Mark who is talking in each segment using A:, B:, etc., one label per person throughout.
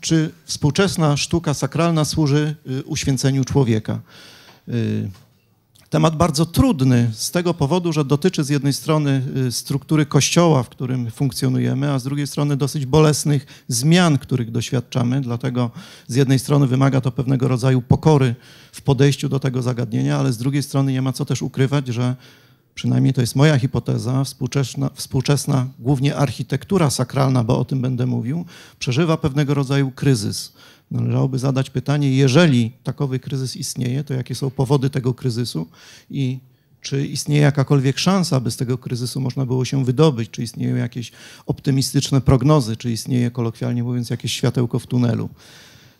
A: czy współczesna sztuka sakralna służy y, uświęceniu człowieka. Y, temat bardzo trudny z tego powodu, że dotyczy z jednej strony y, struktury kościoła, w którym funkcjonujemy, a z drugiej strony dosyć bolesnych zmian, których doświadczamy. Dlatego z jednej strony wymaga to pewnego rodzaju pokory w podejściu do tego zagadnienia, ale z drugiej strony nie ma co też ukrywać, że przynajmniej to jest moja hipoteza, współczesna, współczesna głównie architektura sakralna, bo o tym będę mówił, przeżywa pewnego rodzaju kryzys. Należałoby zadać pytanie, jeżeli takowy kryzys istnieje, to jakie są powody tego kryzysu i czy istnieje jakakolwiek szansa, by z tego kryzysu można było się wydobyć, czy istnieją jakieś optymistyczne prognozy, czy istnieje, kolokwialnie mówiąc, jakieś światełko w tunelu.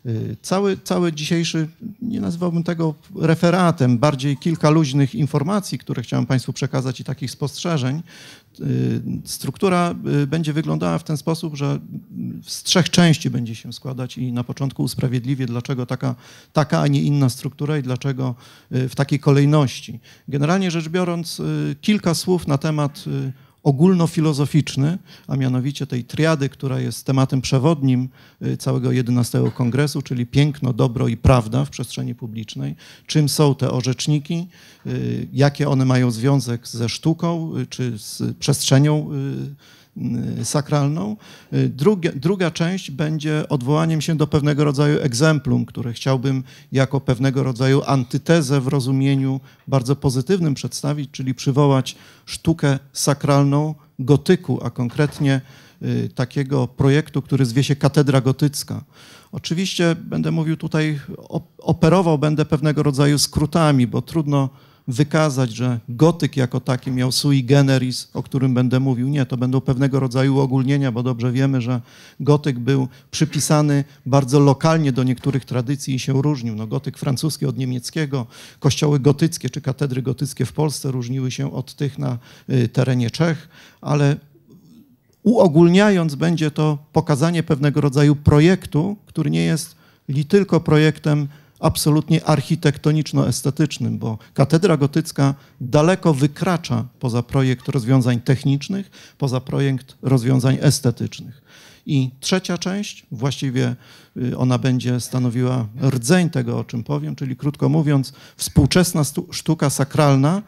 A: Y, cały, cały dzisiejszy, nie nazywałbym tego referatem, bardziej kilka luźnych informacji, które chciałem Państwu przekazać i takich spostrzeżeń. Y, struktura y, będzie wyglądała w ten sposób, że z trzech części będzie się składać i na początku usprawiedliwie, dlaczego taka, taka a nie inna struktura i dlaczego w takiej kolejności. Generalnie rzecz biorąc, kilka słów na temat ogólnofilozoficzny, a mianowicie tej triady, która jest tematem przewodnim y, całego 11 kongresu, czyli piękno, dobro i prawda w przestrzeni publicznej. Czym są te orzeczniki, y, jakie one mają związek ze sztuką y, czy z przestrzenią Y, sakralną. Y, druga, druga część będzie odwołaniem się do pewnego rodzaju egzemplum, które chciałbym jako pewnego rodzaju antytezę w rozumieniu bardzo pozytywnym przedstawić, czyli przywołać sztukę sakralną gotyku, a konkretnie y, takiego projektu, który zwie się Katedra Gotycka. Oczywiście będę mówił tutaj, operował będę pewnego rodzaju skrótami, bo trudno wykazać, że gotyk jako taki miał sui generis, o którym będę mówił. Nie, to będą pewnego rodzaju uogólnienia, bo dobrze wiemy, że gotyk był przypisany bardzo lokalnie do niektórych tradycji i się różnił. No, gotyk francuski od niemieckiego, kościoły gotyckie czy katedry gotyckie w Polsce różniły się od tych na y, terenie Czech, ale uogólniając będzie to pokazanie pewnego rodzaju projektu, który nie jest li tylko projektem absolutnie architektoniczno-estetycznym, bo katedra gotycka daleko wykracza poza projekt rozwiązań technicznych, poza projekt rozwiązań estetycznych. I trzecia część, właściwie y, ona będzie stanowiła rdzeń tego, o czym powiem, czyli krótko mówiąc, współczesna sztuka sakralna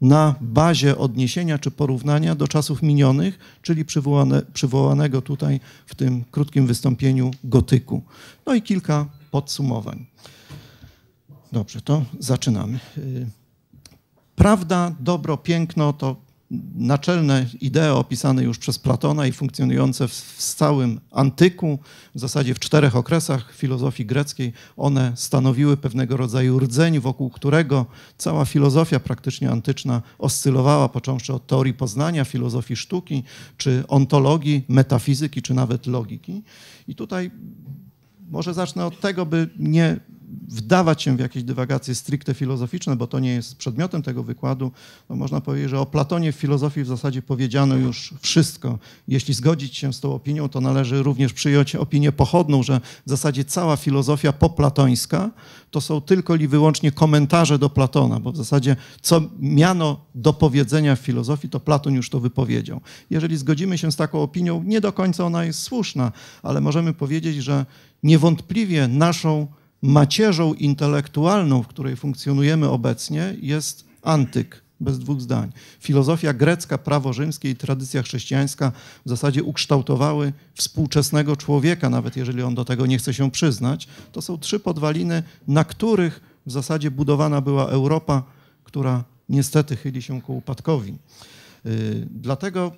A: na bazie odniesienia czy porównania do czasów minionych, czyli przywołane, przywołanego tutaj w tym krótkim wystąpieniu gotyku. No i kilka podsumowań. Dobrze, to zaczynamy. Y, prawda, dobro, piękno to naczelne idee opisane już przez Platona i funkcjonujące w, całym antyku, w zasadzie w czterech okresach filozofii greckiej, one stanowiły pewnego rodzaju rdzeń, wokół którego cała filozofia praktycznie antyczna oscylowała, począwszy od teorii poznania, filozofii sztuki, czy ontologii, metafizyki, czy nawet logiki. I tutaj może zacznę od tego, by nie wdawać się w jakieś dywagacje stricte filozoficzne, bo to nie jest przedmiotem tego wykładu, no można powiedzieć, że o Platonie w filozofii w zasadzie powiedziano już wszystko. Jeśli zgodzić się z tą opinią, to należy również przyjąć opinię pochodną, że w zasadzie cała filozofia poplatońska to są tylko i wyłącznie komentarze do Platona, bo w zasadzie co miano do powiedzenia w filozofii, to Platon już to wypowiedział. Jeżeli zgodzimy się z taką opinią, nie do końca ona jest słuszna, ale możemy powiedzieć, że niewątpliwie naszą macierzą intelektualną, w której funkcjonujemy obecnie, jest antyk, bez dwóch zdań. Filozofia grecka, prawo rzymskie i tradycja chrześcijańska w zasadzie ukształtowały współczesnego człowieka, nawet jeżeli on do tego nie chce się przyznać. To są trzy podwaliny, na których w zasadzie budowana była Europa, która niestety chyli się ku upadkowi. Y, dlatego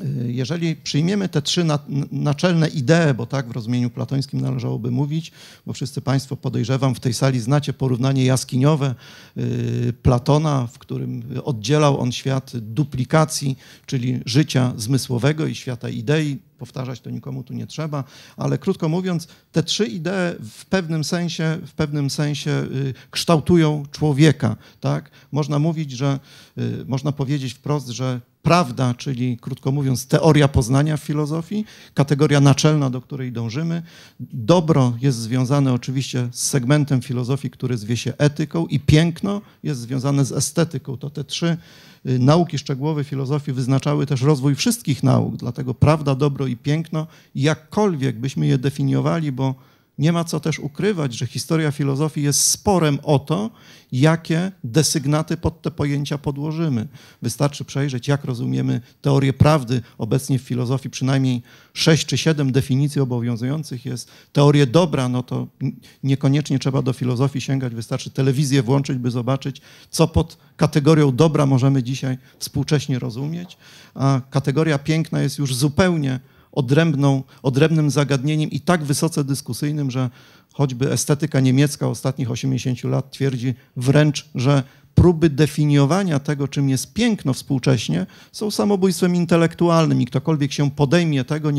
A: Y, jeżeli przyjmiemy te trzy na, naczelne idee, bo tak w rozumieniu platońskim należałoby mówić, bo wszyscy Państwo podejrzewam w tej sali znacie porównanie jaskiniowe y, Platona, w którym oddzielał on świat duplikacji, czyli życia zmysłowego i świata idei. Powtarzać to nikomu tu nie trzeba, ale krótko mówiąc, te trzy idee w pewnym sensie, w pewnym sensie y, kształtują człowieka. Tak? Można mówić, że można powiedzieć wprost, że prawda, czyli krótko mówiąc, teoria poznania w filozofii, kategoria naczelna, do której dążymy. Dobro jest związane oczywiście z segmentem filozofii, który zwie się etyką, i piękno jest związane z estetyką. To te trzy y, nauki szczegółowe filozofii wyznaczały też rozwój wszystkich nauk, dlatego prawda, dobro i piękno, jakkolwiek byśmy je definiowali, bo nie ma co też ukrywać, że historia filozofii jest sporem o to, jakie desygnaty pod te pojęcia podłożymy. Wystarczy przejrzeć, jak rozumiemy teorię prawdy. Obecnie w filozofii przynajmniej sześć czy siedem definicji obowiązujących jest. Teorię dobra, no to niekoniecznie trzeba do filozofii sięgać, wystarczy telewizję włączyć, by zobaczyć, co pod kategorią dobra możemy dzisiaj współcześnie rozumieć. A kategoria piękna jest już zupełnie odrębną, odrębnym zagadnieniem i tak wysoce dyskusyjnym, że choćby estetyka niemiecka ostatnich 80 lat twierdzi wręcz, że próby definiowania tego, czym jest piękno współcześnie, są samobójstwem intelektualnym i ktokolwiek się podejmie tego,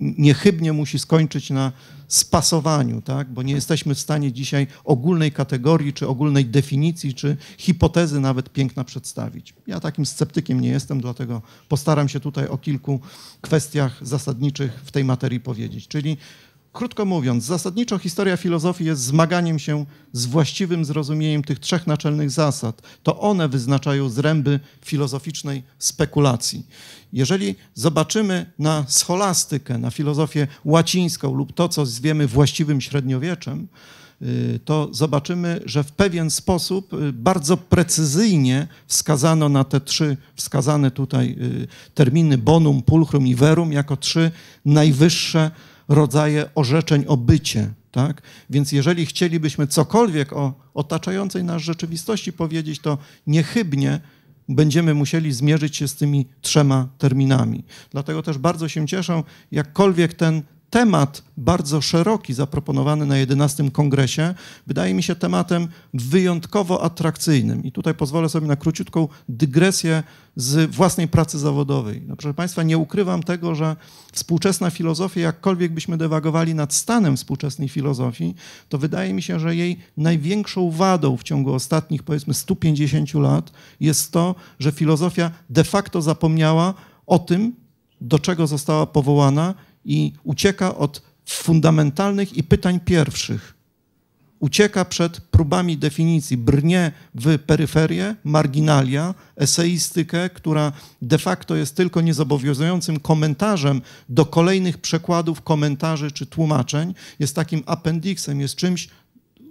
A: niechybnie musi skończyć na spasowaniu, tak? bo nie jesteśmy w stanie dzisiaj ogólnej kategorii, czy ogólnej definicji, czy hipotezy nawet piękna przedstawić. Ja takim sceptykiem nie jestem, dlatego postaram się tutaj o kilku kwestiach zasadniczych w tej materii powiedzieć. Czyli Krótko mówiąc, zasadniczo historia filozofii jest zmaganiem się z właściwym zrozumieniem tych trzech naczelnych zasad. To one wyznaczają zręby filozoficznej spekulacji. Jeżeli zobaczymy na scholastykę, na filozofię łacińską lub to, co zwiemy właściwym średniowieczem, y, to zobaczymy, że w pewien sposób y, bardzo precyzyjnie wskazano na te trzy wskazane tutaj y, terminy bonum, pulchrum i verum jako trzy najwyższe rodzaje orzeczeń o bycie. Tak? Więc jeżeli chcielibyśmy cokolwiek o otaczającej nas rzeczywistości powiedzieć, to niechybnie będziemy musieli zmierzyć się z tymi trzema terminami. Dlatego też bardzo się cieszę, jakkolwiek ten temat bardzo szeroki zaproponowany na 11 kongresie wydaje mi się tematem wyjątkowo atrakcyjnym. I tutaj pozwolę sobie na króciutką dygresję z własnej pracy zawodowej. No, proszę Państwa, nie ukrywam tego, że współczesna filozofia, jakkolwiek byśmy dewagowali nad stanem współczesnej filozofii, to wydaje mi się, że jej największą wadą w ciągu ostatnich powiedzmy 150 lat jest to, że filozofia de facto zapomniała o tym, do czego została powołana i ucieka od fundamentalnych i pytań pierwszych. Ucieka przed próbami definicji, brnie w peryferię, marginalia, eseistykę, która de facto jest tylko niezobowiązującym komentarzem do kolejnych przekładów, komentarzy czy tłumaczeń. Jest takim appendixem, jest czymś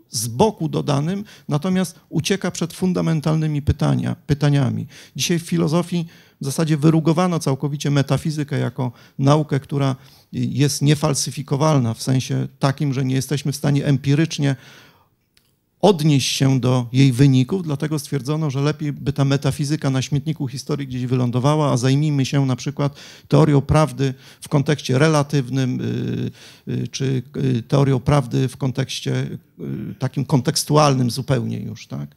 A: z boku dodanym, natomiast ucieka przed fundamentalnymi pytania, pytaniami. Dzisiaj w filozofii w zasadzie wyrugowano całkowicie metafizykę jako naukę, która jest niefalsyfikowalna w sensie takim, że nie jesteśmy w stanie empirycznie odnieść się do jej wyników, dlatego stwierdzono, że lepiej by ta metafizyka na śmietniku historii gdzieś wylądowała, a zajmijmy się na przykład teorią prawdy w kontekście relatywnym, y, y, czy y, teorią prawdy w kontekście takim kontekstualnym zupełnie już. Tak?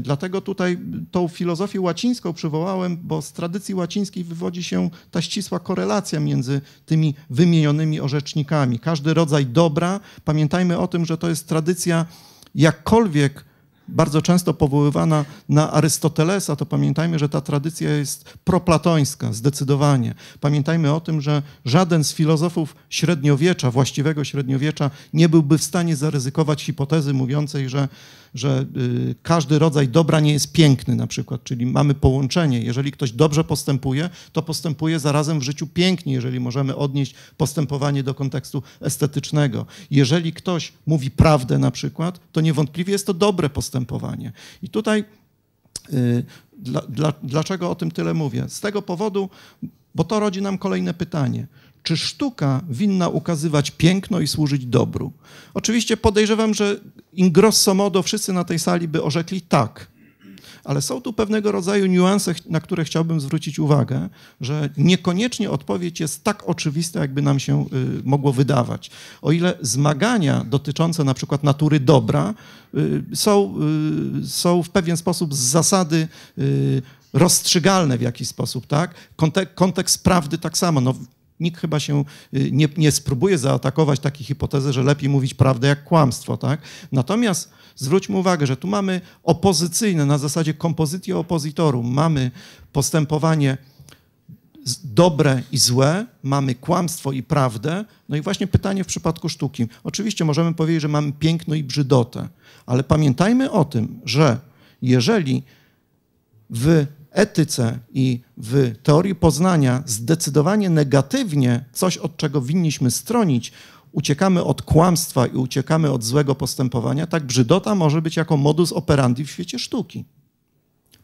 A: Dlatego tutaj tą filozofię łacińską przywołałem, bo z tradycji łacińskiej wywodzi się ta ścisła korelacja między tymi wymienionymi orzecznikami. Każdy rodzaj dobra, pamiętajmy o tym, że to jest tradycja jakkolwiek bardzo często powoływana na Arystotelesa, to pamiętajmy, że ta tradycja jest proplatońska, zdecydowanie. Pamiętajmy o tym, że żaden z filozofów średniowiecza, właściwego średniowiecza, nie byłby w stanie zaryzykować hipotezy mówiącej, że że y, każdy rodzaj dobra nie jest piękny na przykład, czyli mamy połączenie. Jeżeli ktoś dobrze postępuje, to postępuje zarazem w życiu pięknie, jeżeli możemy odnieść postępowanie do kontekstu estetycznego. Jeżeli ktoś mówi prawdę na przykład, to niewątpliwie jest to dobre postępowanie. I tutaj y, dla, dla, dlaczego o tym tyle mówię? Z tego powodu, bo to rodzi nam kolejne pytanie czy sztuka winna ukazywać piękno i służyć dobru? Oczywiście podejrzewam, że in grosso modo wszyscy na tej sali by orzekli tak, ale są tu pewnego rodzaju niuanse, na które chciałbym zwrócić uwagę, że niekoniecznie odpowiedź jest tak oczywista, jakby nam się y, mogło wydawać. O ile zmagania dotyczące na przykład natury dobra y, są, y, są w pewien sposób z zasady rozstrzygalne w jakiś sposób, tak? Kontek kontekst prawdy tak samo. No, nikt chyba się y, nie, nie spróbuje zaatakować takiej hipotezy, że lepiej mówić prawdę jak kłamstwo. Tak? Natomiast zwróćmy uwagę, że tu mamy opozycyjne, na zasadzie kompozycji oppositorum, mamy postępowanie dobre i złe, mamy kłamstwo i prawdę. No i właśnie pytanie w przypadku sztuki. Oczywiście możemy powiedzieć, że mamy piękno i brzydotę, ale pamiętajmy o tym, że jeżeli w etyce i w teorii poznania zdecydowanie negatywnie coś, od czego winniśmy stronić, uciekamy od kłamstwa i uciekamy od złego postępowania, tak brzydota może być jako modus operandi w świecie sztuki.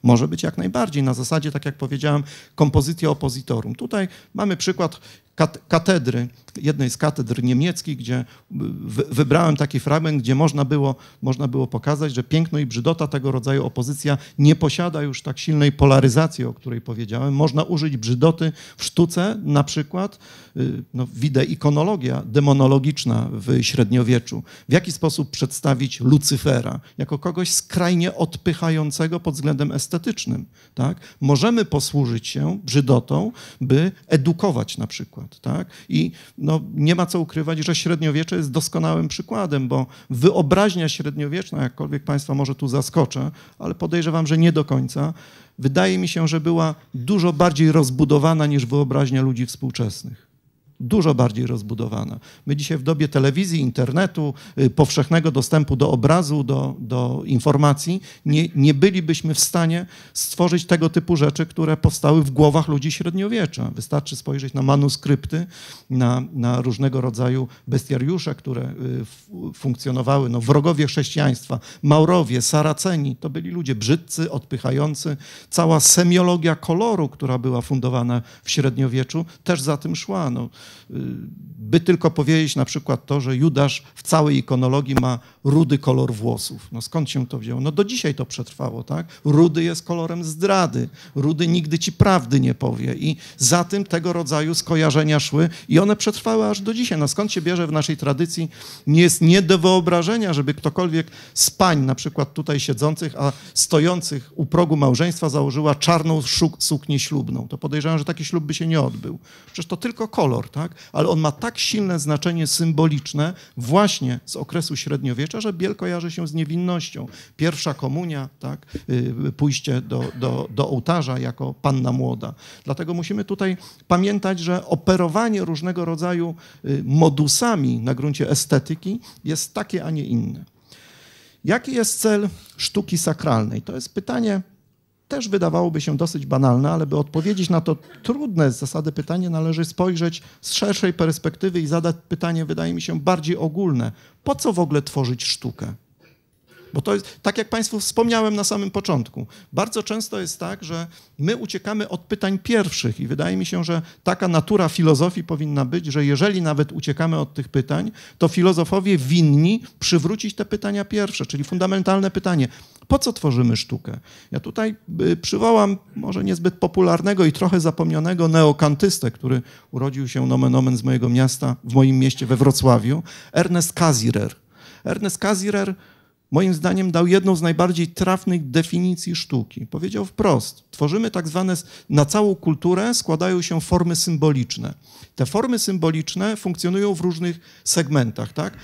A: Może być jak najbardziej, na zasadzie, tak jak powiedziałem, kompozycja oppositorum. Tutaj mamy przykład katedry, jednej z katedr niemieckich, gdzie y, wybrałem taki fragment, gdzie można było, można było pokazać, że piękno i brzydota tego rodzaju opozycja nie posiada już tak silnej polaryzacji, o której powiedziałem. Można użyć brzydoty w sztuce, na przykład, y, no, widzę ikonologia demonologiczna w średniowieczu. W jaki sposób przedstawić Lucyfera jako kogoś skrajnie odpychającego pod względem estetycznym. Tak? Możemy posłużyć się brzydotą, by edukować na przykład świat. Tak? I no, nie ma co ukrywać, że średniowiecze jest doskonałym przykładem, bo wyobraźnia średniowieczna, jakkolwiek Państwa może tu zaskoczę, ale podejrzewam, że nie do końca, wydaje mi się, że była dużo bardziej rozbudowana niż wyobraźnia ludzi współczesnych dużo bardziej rozbudowana. My dzisiaj w dobie telewizji, internetu, y, powszechnego dostępu do obrazu, do, do informacji, nie, nie bylibyśmy w stanie stworzyć tego typu rzeczy, które powstały w głowach ludzi średniowiecza. Wystarczy spojrzeć na manuskrypty, na, na różnego rodzaju bestiariusze, które y, funkcjonowały. No, wrogowie chrześcijaństwa, Maurowie, Saraceni, to byli ludzie brzydcy, odpychający. Cała semiologia koloru, która była fundowana w średniowieczu, też za tym szła. No, by tylko powiedzieć na przykład to, że Judasz w całej ikonologii ma rudy kolor włosów. No skąd się to wzięło? No do dzisiaj to przetrwało, tak? Rudy jest kolorem zdrady. Rudy nigdy ci prawdy nie powie. I za tym tego rodzaju skojarzenia szły i one przetrwały aż do dzisiaj. No skąd się bierze w naszej tradycji? Nie jest nie do wyobrażenia, żeby ktokolwiek z pań, na przykład tutaj siedzących, a stojących u progu małżeństwa założyła czarną suknię ślubną. To podejrzewam, że taki ślub by się nie odbył. Przecież to tylko kolor, tak? tak? ale on ma tak silne znaczenie symboliczne właśnie z okresu średniowiecza, że biel kojarzy się z niewinnością. Pierwsza komunia, tak? Y, pójście do, do, do ołtarza jako panna młoda. Dlatego musimy tutaj pamiętać, że operowanie różnego rodzaju y, modusami na gruncie estetyki jest takie, a nie inne. Jaki jest cel sztuki sakralnej? To jest pytanie też wydawałoby się dosyć banalne, ale by odpowiedzieć na to trudne z zasady pytanie, należy spojrzeć z szerszej perspektywy i zadać pytanie, wydaje mi się, bardziej ogólne. Po co w ogóle tworzyć sztukę? Bo to jest, tak jak Państwu wspomniałem na samym początku, bardzo często jest tak, że my uciekamy od pytań pierwszych i wydaje mi się, że taka natura filozofii powinna być, że jeżeli nawet uciekamy od tych pytań, to filozofowie winni przywrócić te pytania pierwsze, czyli fundamentalne pytanie, po co tworzymy sztukę? Ja tutaj y, przywołam może niezbyt popularnego i trochę zapomnianego neokantystę, który urodził się nomen omen z mojego miasta, w moim mieście we Wrocławiu, Ernest Kazirer. Ernest Kazirer moim zdaniem dał jedną z najbardziej trafnych definicji sztuki. Powiedział wprost: tworzymy tak zwane, na całą kulturę składają się formy symboliczne. Te formy symboliczne funkcjonują w różnych segmentach. Tak?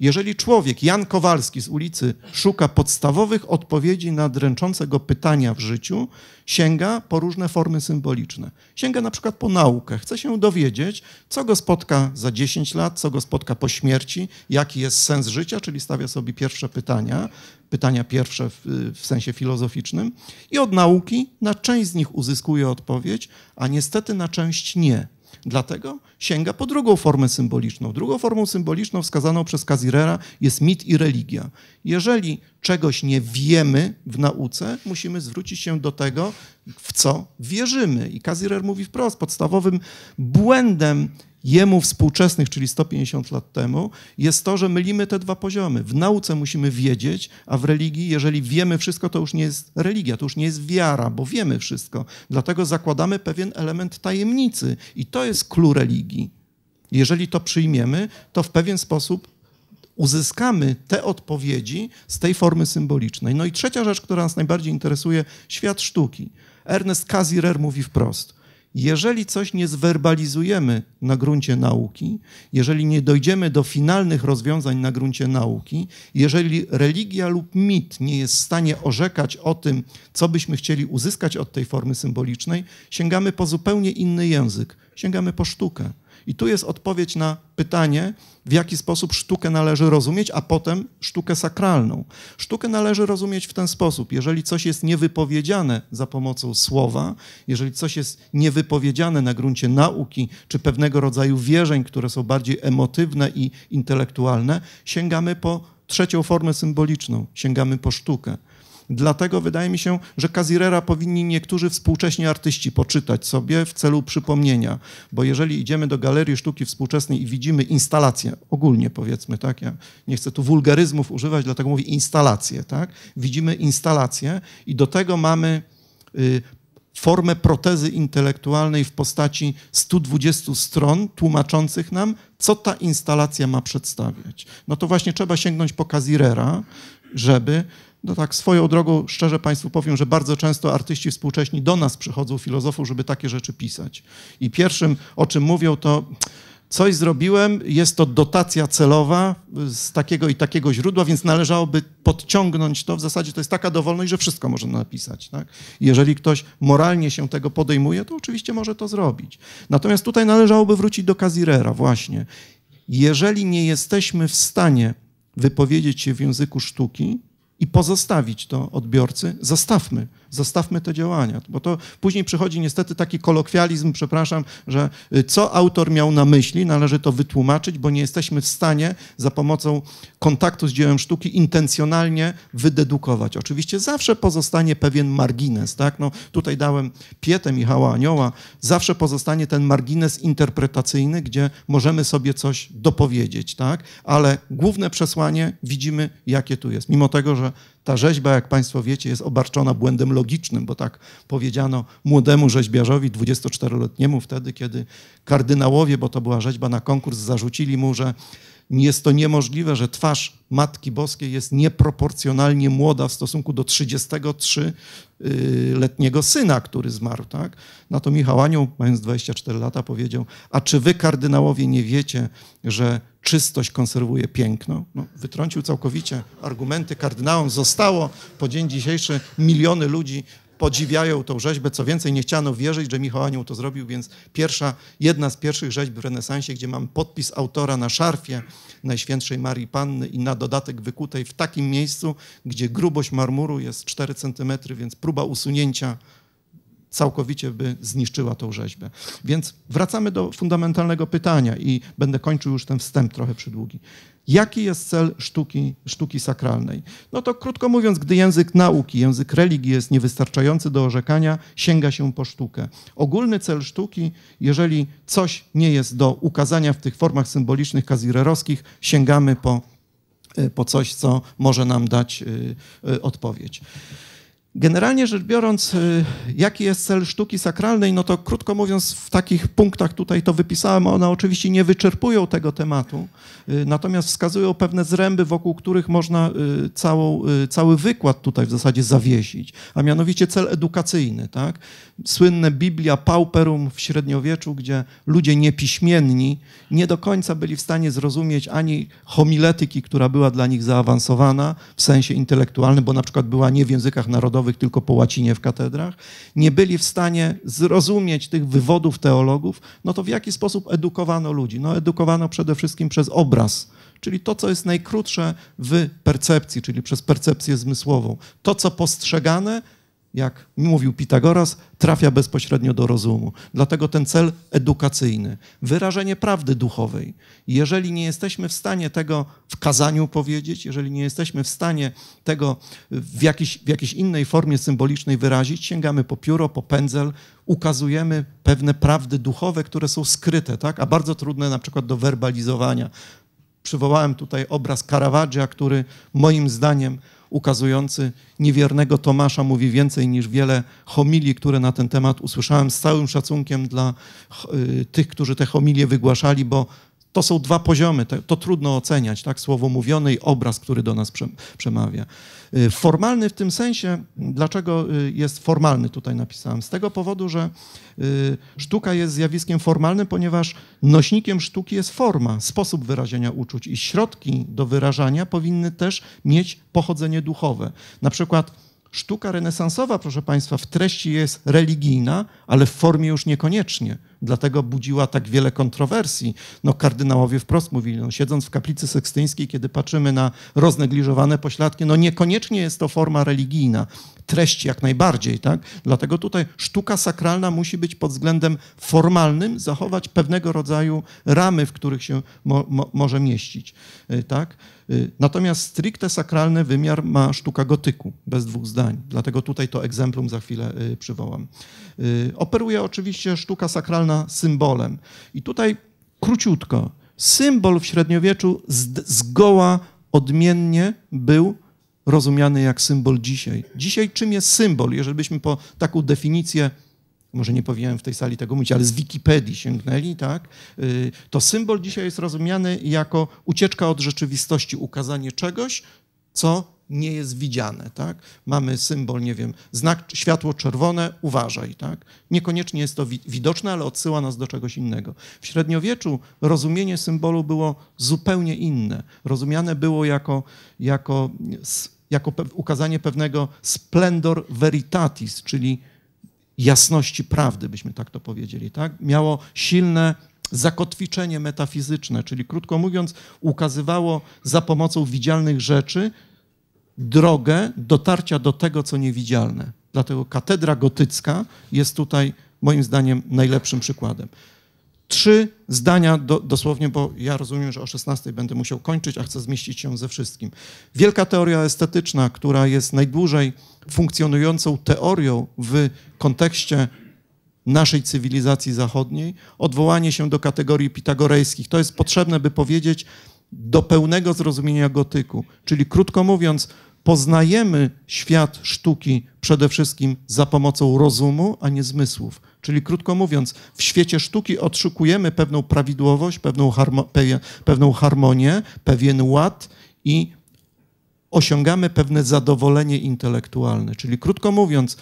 A: Jeżeli człowiek, Jan Kowalski z ulicy, szuka podstawowych odpowiedzi na dręczące go pytania w życiu, sięga po różne formy symboliczne. Sięga na przykład po naukę, chce się dowiedzieć, co go spotka za 10 lat, co go spotka po śmierci, jaki jest sens życia, czyli stawia sobie pierwsze pytania, pytania pierwsze w, w sensie filozoficznym, i od nauki na część z nich uzyskuje odpowiedź, a niestety na część nie. Dlatego sięga po drugą formę symboliczną. Drugą formą symboliczną wskazaną przez Kazirera jest mit i religia. Jeżeli czegoś nie wiemy w nauce, musimy zwrócić się do tego, w co wierzymy. I Kazirer mówi wprost, podstawowym błędem jemu współczesnych, czyli 150 lat temu, jest to, że mylimy te dwa poziomy. W nauce musimy wiedzieć, a w religii, jeżeli wiemy wszystko, to już nie jest religia, to już nie jest wiara, bo wiemy wszystko. Dlatego zakładamy pewien element tajemnicy i to jest klucz religii. Jeżeli to przyjmiemy, to w pewien sposób uzyskamy te odpowiedzi z tej formy symbolicznej. No i trzecia rzecz, która nas najbardziej interesuje, świat sztuki. Ernest Casirer mówi wprost: jeżeli coś nie zwerbalizujemy na gruncie nauki, jeżeli nie dojdziemy do finalnych rozwiązań na gruncie nauki, jeżeli religia lub mit nie jest w stanie orzekać o tym, co byśmy chcieli uzyskać od tej formy symbolicznej, sięgamy po zupełnie inny język, sięgamy po sztukę. I tu jest odpowiedź na pytanie, w jaki sposób sztukę należy rozumieć, a potem sztukę sakralną. Sztukę należy rozumieć w ten sposób. Jeżeli coś jest niewypowiedziane za pomocą słowa, jeżeli coś jest niewypowiedziane na gruncie nauki czy pewnego rodzaju wierzeń, które są bardziej emotywne i intelektualne, sięgamy po trzecią formę symboliczną, sięgamy po sztukę. Dlatego wydaje mi się, że Kazirera powinni niektórzy współcześni artyści poczytać sobie w celu przypomnienia, bo jeżeli idziemy do Galerii Sztuki Współczesnej i widzimy instalację, ogólnie powiedzmy, tak, ja nie chcę tu wulgaryzmów używać, dlatego mówię instalację, tak, widzimy instalację i do tego mamy y, formę protezy intelektualnej w postaci 120 stron tłumaczących nam, co ta instalacja ma przedstawiać. No to właśnie trzeba sięgnąć po Kazirera, żeby no tak, swoją drogą szczerze Państwu powiem, że bardzo często artyści współcześni do nas przychodzą, filozofów, żeby takie rzeczy pisać. I pierwszym, o czym mówią, to coś zrobiłem, jest to dotacja celowa z takiego i takiego źródła, więc należałoby podciągnąć to. W zasadzie to jest taka dowolność, że wszystko można napisać. Tak? Jeżeli ktoś moralnie się tego podejmuje, to oczywiście może to zrobić. Natomiast tutaj należałoby wrócić do Kazirera właśnie. Jeżeli nie jesteśmy w stanie wypowiedzieć się w języku sztuki, i pozostawić to odbiorcy, zostawmy, zostawmy te działania, bo to później przychodzi niestety taki kolokwializm, przepraszam, że y, co autor miał na myśli, należy to wytłumaczyć, bo nie jesteśmy w stanie za pomocą kontaktu z dziełem sztuki intencjonalnie wydedukować. Oczywiście zawsze pozostanie pewien margines, tak? No, tutaj dałem pietę Michała Anioła, zawsze pozostanie ten margines interpretacyjny, gdzie możemy sobie coś dopowiedzieć, tak? Ale główne przesłanie widzimy, jakie tu jest. Mimo tego, że ta rzeźba, jak Państwo wiecie, jest obarczona błędem logicznym, bo tak powiedziano młodemu rzeźbiarzowi, 24-letniemu wtedy, kiedy kardynałowie, bo to była rzeźba na konkurs, zarzucili mu, że jest to niemożliwe, że twarz Matki Boskiej jest nieproporcjonalnie młoda w stosunku do 33-letniego y, syna, który zmarł. Tak? Na to Michał Anioł, mając 24 lata, powiedział, a czy wy kardynałowie nie wiecie, że czystość konserwuje piękno? No, wytrącił całkowicie argumenty kardynałom. Zostało po dzień dzisiejszy miliony ludzi podziwiają tą rzeźbę. Co więcej, nie chciano wierzyć, że Michał Anioł to zrobił, więc pierwsza, jedna z pierwszych rzeźb w renesansie, gdzie mam podpis autora na szarfie Najświętszej Marii Panny i na dodatek wykutej w takim miejscu, gdzie grubość marmuru jest 4 cm, więc próba usunięcia całkowicie by zniszczyła tą rzeźbę. Więc wracamy do fundamentalnego pytania i będę kończył już ten wstęp trochę przydługi. Jaki jest cel sztuki, sztuki sakralnej? No to krótko mówiąc, gdy język nauki, język religii jest niewystarczający do orzekania, sięga się po sztukę. Ogólny cel sztuki, jeżeli coś nie jest do ukazania w tych formach symbolicznych kazirerowskich, sięgamy po, e, po coś, co może nam dać e, e, odpowiedź. Generalnie rzecz biorąc, y, jaki jest cel sztuki sakralnej, no to krótko mówiąc, w takich punktach tutaj to wypisałem, one oczywiście nie wyczerpują tego tematu, y, natomiast wskazują pewne zręby, wokół których można y, całą, cały wykład tutaj w zasadzie zawiesić, a mianowicie cel edukacyjny. Tak? Słynne Biblia Pauperum w średniowieczu, gdzie ludzie niepiśmienni nie do końca byli w stanie zrozumieć ani homiletyki, która była dla nich zaawansowana w sensie intelektualnym, bo na przykład była nie w językach narodowych, tylko po łacinie w katedrach, nie byli w stanie zrozumieć tych wywodów teologów, no to w jaki sposób edukowano ludzi? No edukowano przede wszystkim przez obraz, czyli to, co jest najkrótsze w percepcji, czyli przez percepcję zmysłową. To, co postrzegane, jak mówił Pitagoras, trafia bezpośrednio do rozumu. Dlatego ten cel edukacyjny, wyrażenie prawdy duchowej. Jeżeli nie jesteśmy w stanie tego w kazaniu powiedzieć, jeżeli nie jesteśmy w stanie tego w, w jakiejś innej formie symbolicznej wyrazić, sięgamy po pióro, po pędzel, ukazujemy pewne prawdy duchowe, które są skryte, tak? a bardzo trudne na przykład do werbalizowania. Przywołałem tutaj obraz Caravaggia, który moim zdaniem ukazujący niewiernego Tomasza mówi więcej niż wiele homilii, które na ten temat usłyszałem, z całym szacunkiem dla e, tych, którzy te homilie wygłaszali, bo to są dwa poziomy, to, to, trudno oceniać, tak? Słowo mówione i obraz, który do nas przemawia. Y, formalny w tym sensie, dlaczego y, jest formalny tutaj napisałem? Z tego powodu, że y, sztuka jest zjawiskiem formalnym, ponieważ nośnikiem sztuki jest forma, sposób wyrażenia uczuć i środki do wyrażania powinny też mieć pochodzenie duchowe. Na przykład sztuka renesansowa, proszę Państwa, w treści jest religijna, ale w formie już niekoniecznie dlatego budziła tak wiele kontrowersji. No, kardynałowie wprost mówili, no, siedząc w kaplicy sekstyńskiej, kiedy patrzymy na roznegliżowane pośladki, no niekoniecznie jest to forma religijna, treść jak najbardziej, tak? Dlatego tutaj sztuka sakralna musi być pod względem formalnym, zachować pewnego rodzaju ramy, w których się mo mo może mieścić, y, tak? Y, natomiast stricte sakralny wymiar ma sztuka gotyku, bez dwóch zdań. Dlatego tutaj to egzemplum za chwilę y, przywołam. Y, operuje oczywiście sztuka sakralna symbolem. I tutaj króciutko. Symbol w średniowieczu zgoła odmiennie był rozumiany jak symbol dzisiaj. Dzisiaj czym jest symbol, jeżeli byśmy po taką definicję może nie powinienem w tej sali tego mówić, ale z Wikipedii sięgnęli, tak, y, to symbol dzisiaj jest rozumiany jako ucieczka od rzeczywistości, ukazanie czegoś, co nie jest widziane, tak? Mamy symbol, nie wiem, znak światło czerwone, uważaj, tak? Niekoniecznie jest to widoczne, ale odsyła nas do czegoś innego. W średniowieczu rozumienie symbolu było zupełnie inne. Rozumiane było jako, jako, jako pe ukazanie pewnego splendor veritatis, czyli jasności prawdy, byśmy tak to powiedzieli, tak? Miało silne zakotwiczenie metafizyczne, czyli krótko mówiąc, ukazywało za pomocą widzialnych rzeczy drogę dotarcia do tego, co niewidzialne. Dlatego katedra gotycka jest tutaj moim zdaniem najlepszym przykładem trzy zdania do, dosłownie, bo ja rozumiem, że o 16 będę musiał kończyć, a chcę zmieścić się ze wszystkim. Wielka teoria estetyczna, która jest najdłużej funkcjonującą teorią w kontekście naszej cywilizacji zachodniej, odwołanie się do kategorii pitagorejskich. To jest potrzebne, by powiedzieć do pełnego zrozumienia gotyku. Czyli krótko mówiąc, poznajemy świat sztuki przede wszystkim za pomocą rozumu, a nie zmysłów. Czyli krótko mówiąc, w świecie sztuki odszukujemy pewną prawidłowość, pewną, harmo pewną harmonię, pewien ład i osiągamy pewne zadowolenie intelektualne. Czyli krótko mówiąc,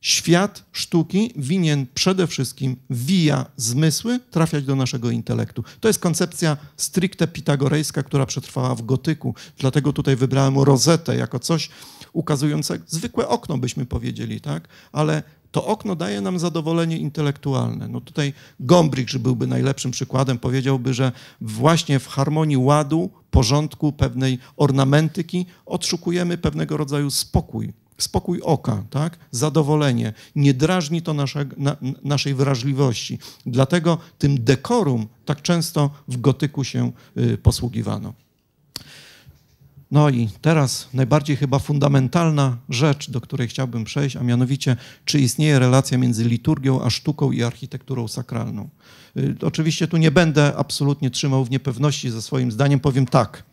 A: Świat sztuki winien przede wszystkim wija zmysły trafiać do naszego intelektu. To jest koncepcja stricte pitagorejska, która przetrwała w gotyku. Dlatego tutaj wybrałem rozetę jako coś ukazujące zwykłe okno, byśmy powiedzieli, tak? Ale to okno daje nam zadowolenie intelektualne. No tutaj Gombrich byłby najlepszym przykładem, powiedziałby, że właśnie w harmonii ładu, porządku, pewnej ornamentyki odszukujemy pewnego rodzaju spokój spokój oka, tak? zadowolenie. Nie drażni to nasze, na, naszej wrażliwości. Dlatego tym dekorum tak często w gotyku się y, posługiwano. No i teraz najbardziej chyba fundamentalna rzecz, do której chciałbym przejść, a mianowicie, czy istnieje relacja między liturgią a sztuką i architekturą sakralną. Y, oczywiście tu nie będę absolutnie trzymał w niepewności ze swoim zdaniem, powiem tak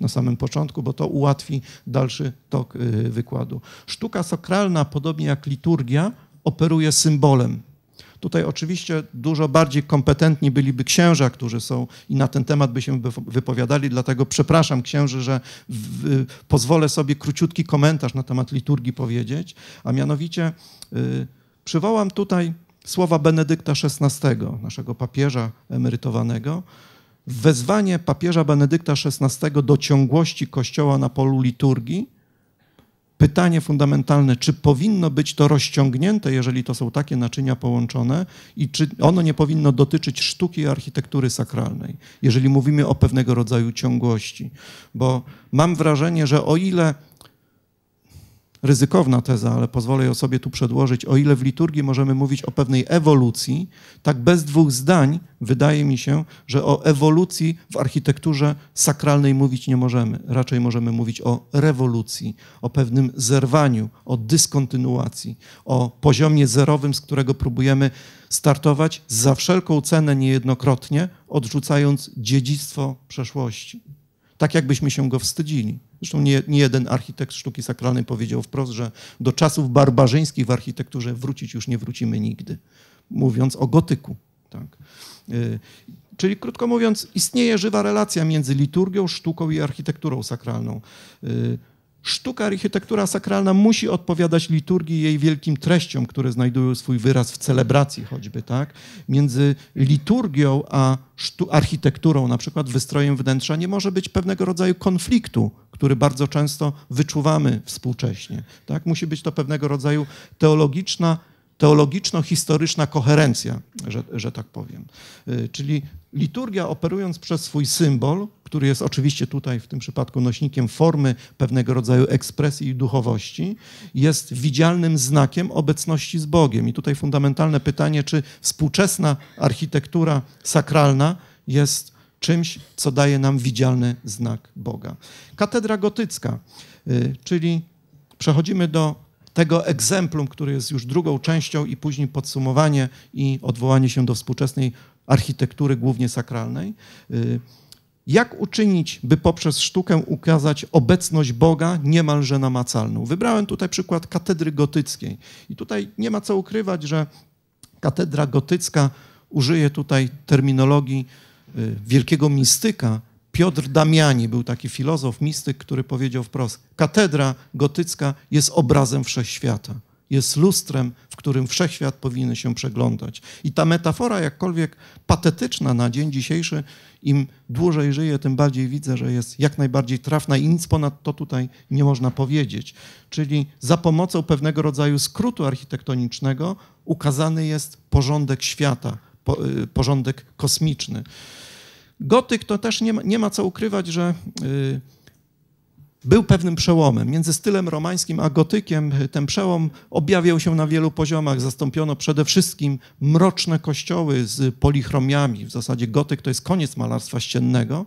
A: na samym początku, bo to ułatwi dalszy tok y, wykładu. Sztuka sakralna, podobnie jak liturgia, operuje symbolem. Tutaj oczywiście dużo bardziej kompetentni byliby księża, którzy są i na ten temat by się wypowiadali, dlatego przepraszam księży, że w, pozwolę sobie króciutki komentarz na temat liturgii powiedzieć, a mianowicie y, przywołam tutaj słowa Benedykta XVI, naszego papieża emerytowanego, wezwanie papieża Benedykta XVI do ciągłości Kościoła na polu liturgii, pytanie fundamentalne, czy powinno być to rozciągnięte, jeżeli to są takie naczynia połączone, i czy ono nie powinno dotyczyć sztuki i architektury sakralnej, jeżeli mówimy o pewnego rodzaju ciągłości. Bo mam wrażenie, że o ile ryzykowna teza, ale pozwolę ją sobie tu przedłożyć, o ile w liturgii możemy mówić o pewnej ewolucji, tak bez dwóch zdań wydaje mi się, że o ewolucji w architekturze sakralnej mówić nie możemy. Raczej możemy mówić o rewolucji, o pewnym zerwaniu, o dyskontynuacji, o poziomie zerowym, z którego próbujemy startować za wszelką cenę niejednokrotnie, odrzucając dziedzictwo przeszłości. Tak jakbyśmy się go wstydzili. Zresztą nie, nie jeden architekt sztuki sakralnej powiedział wprost, że do czasów barbarzyńskich w architekturze wrócić już nie wrócimy nigdy, mówiąc o gotyku. Tak. Y, czyli krótko mówiąc, istnieje żywa relacja między liturgią, sztuką i architekturą sakralną. Y, Sztuka architektura sakralna musi odpowiadać liturgii i jej wielkim treściom, które znajdują swój wyraz w celebracji choćby, tak? Między liturgią a architekturą, na przykład wystrojem wnętrza, nie może być pewnego rodzaju konfliktu, który bardzo często wyczuwamy współcześnie, tak? Musi być to pewnego rodzaju teologiczna teologiczno-historyczna koherencja, że, że tak powiem. Y, czyli liturgia operując przez swój symbol, który jest oczywiście tutaj w tym przypadku nośnikiem formy, pewnego rodzaju ekspresji i duchowości, jest widzialnym znakiem obecności z Bogiem. I tutaj fundamentalne pytanie, czy współczesna architektura sakralna jest czymś, co daje nam widzialny znak Boga. Katedra gotycka, y, czyli przechodzimy do tego egzemplum, który jest już drugą częścią i później podsumowanie i odwołanie się do współczesnej architektury, głównie sakralnej. Y, jak uczynić, by poprzez sztukę ukazać obecność Boga niemalże namacalną? Wybrałem tutaj przykład katedry gotyckiej. I tutaj nie ma co ukrywać, że katedra gotycka użyje tutaj terminologii y, wielkiego mistyka. Piotr Damiani był taki filozof, mistyk, który powiedział wprost: Katedra gotycka jest obrazem wszechświata jest lustrem, w którym wszechświat powinien się przeglądać. I ta metafora, jakkolwiek patetyczna na dzień dzisiejszy, im dłużej żyję, tym bardziej widzę, że jest jak najbardziej trafna i nic ponad to tutaj nie można powiedzieć. Czyli za pomocą pewnego rodzaju skrótu architektonicznego ukazany jest porządek świata, y, porządek kosmiczny. Gotyk to też nie ma, nie ma co ukrywać, że. Yy, był pewnym przełomem. Między stylem romańskim a gotykiem ten przełom objawiał się na wielu poziomach. Zastąpiono przede wszystkim mroczne kościoły z polichromiami. W zasadzie gotyk to jest koniec malarstwa ściennego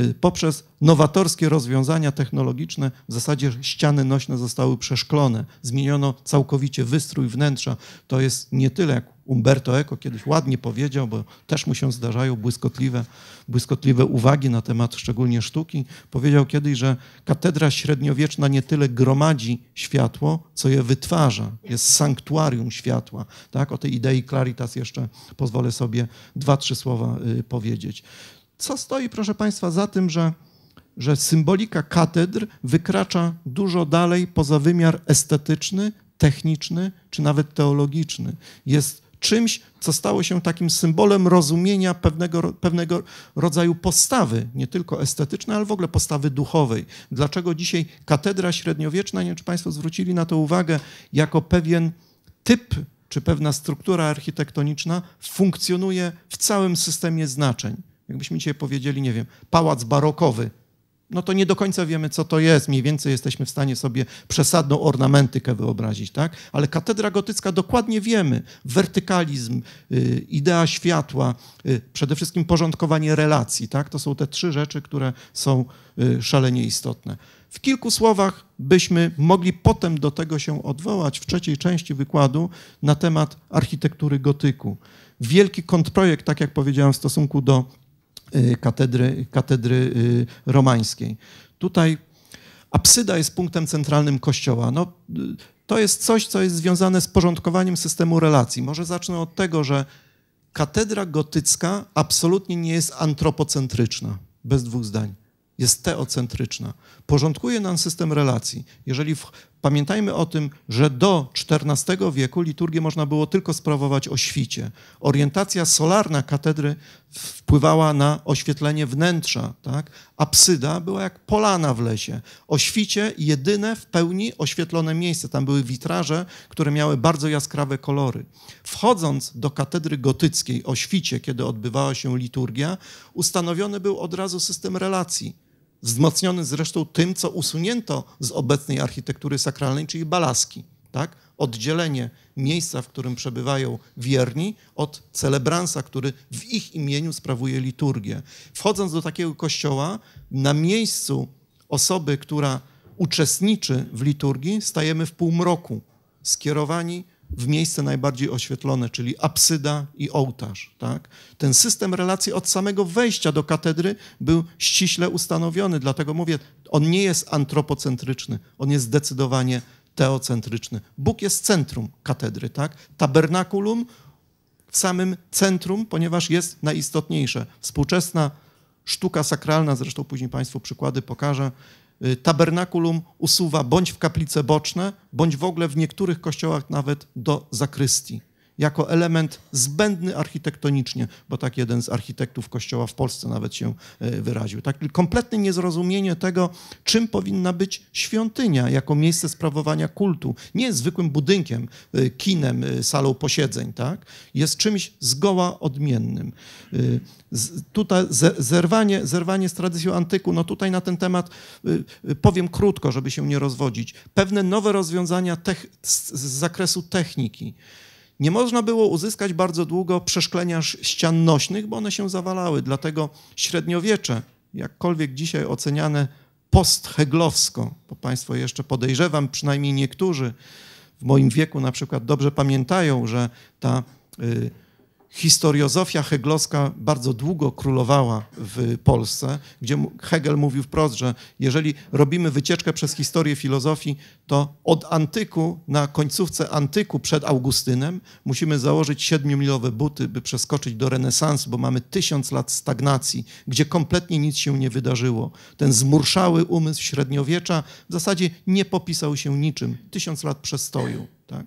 A: y, poprzez nowatorskie rozwiązania technologiczne, w zasadzie ściany nośne zostały przeszklone, zmieniono całkowicie wystrój wnętrza. To jest nie tyle, jak Umberto Eco kiedyś ładnie powiedział, bo też mu się zdarzają błyskotliwe, błyskotliwe uwagi na temat szczególnie sztuki. Powiedział kiedyś, że katedra średniowieczna nie tyle gromadzi światło, co je wytwarza. Jest sanktuarium światła. Tak? O tej idei Claritas jeszcze pozwolę sobie dwa, trzy słowa y, powiedzieć. Co stoi, proszę Państwa, za tym, że że symbolika katedr wykracza dużo dalej poza wymiar estetyczny, techniczny czy nawet teologiczny. Jest czymś, co stało się takim symbolem rozumienia pewnego, pewnego rodzaju postawy, nie tylko estetycznej, ale w ogóle postawy duchowej. Dlaczego dzisiaj katedra średniowieczna, nie wiem czy Państwo zwrócili na to uwagę, jako pewien typ czy pewna struktura architektoniczna funkcjonuje w całym systemie znaczeń. Jakbyśmy dzisiaj powiedzieli, nie wiem, pałac barokowy, no to nie do końca wiemy, co to jest. Mniej więcej jesteśmy w stanie sobie przesadną ornamentykę wyobrazić, tak? Ale katedra gotycka dokładnie wiemy. Wertykalizm, y, idea światła, y, przede wszystkim porządkowanie relacji, tak? To są te trzy rzeczy, które są y, szalenie istotne. W kilku słowach byśmy mogli potem do tego się odwołać w trzeciej części wykładu na temat architektury gotyku. Wielki kontrprojekt, tak jak powiedziałem, w stosunku do Y, katedry, katedry y, romańskiej. Tutaj apsyda jest punktem centralnym kościoła. No, y, to jest coś, co jest związane z porządkowaniem systemu relacji. Może zacznę od tego, że katedra gotycka absolutnie nie jest antropocentryczna, bez dwóch zdań. Jest teocentryczna. Porządkuje nam system relacji. Jeżeli w, Pamiętajmy o tym, że do XIV wieku liturgię można było tylko sprawować o świcie. Orientacja solarna katedry wpływała na oświetlenie wnętrza. Tak? Apsyda była jak polana w lesie. O świcie jedyne w pełni oświetlone miejsce. Tam były witraże, które miały bardzo jaskrawe kolory. Wchodząc do katedry gotyckiej o świcie, kiedy odbywała się liturgia, ustanowiony był od razu system relacji wzmocniony zresztą tym, co usunięto z obecnej architektury sakralnej, czyli balaski. Tak? Oddzielenie miejsca, w którym przebywają wierni, od celebransa, który w ich imieniu sprawuje liturgię. Wchodząc do takiego kościoła, na miejscu osoby, która uczestniczy w liturgii, stajemy w półmroku, skierowani w miejsce najbardziej oświetlone, czyli apsyda i ołtarz. Tak? Ten system relacji od samego wejścia do katedry był ściśle ustanowiony, dlatego mówię, on nie jest antropocentryczny, on jest zdecydowanie teocentryczny. Bóg jest centrum katedry, tak? Tabernakulum w samym centrum, ponieważ jest najistotniejsze. Współczesna sztuka sakralna, zresztą później Państwu przykłady pokażę, Y, tabernakulum usuwa bądź w kaplice boczne, bądź w ogóle w niektórych kościołach nawet do zakrystii jako element zbędny architektonicznie, bo tak jeden z architektów kościoła w Polsce nawet się e, wyraził. Tak, kompletne niezrozumienie tego, czym powinna być świątynia jako miejsce sprawowania kultu. Nie jest zwykłym budynkiem, e, kinem, e, salą posiedzeń, tak? Jest czymś zgoła odmiennym. Z, tutaj zerwanie, zerwanie z tradycją antyku, no tutaj na ten temat powiem krótko, żeby się nie rozwodzić. Pewne nowe rozwiązania tech, z, z zakresu techniki. Nie można było uzyskać bardzo długo przeszklenia ścian nośnych, bo one się zawalały. Dlatego średniowiecze, jakkolwiek dzisiaj oceniane postheglowsko, bo Państwo jeszcze podejrzewam, przynajmniej niektórzy w moim wieku na przykład dobrze pamiętają, że ta y, historiozofia heglowska bardzo długo królowała w Polsce, gdzie Hegel mówił wprost, że jeżeli robimy wycieczkę przez historię filozofii, to od antyku, na końcówce antyku przed Augustynem, musimy założyć siedmiomilowe buty, by przeskoczyć do renesansu, bo mamy tysiąc lat stagnacji, gdzie kompletnie nic się nie wydarzyło. Ten zmurszały umysł średniowiecza w zasadzie nie popisał się niczym. Tysiąc lat przestoju. Tak?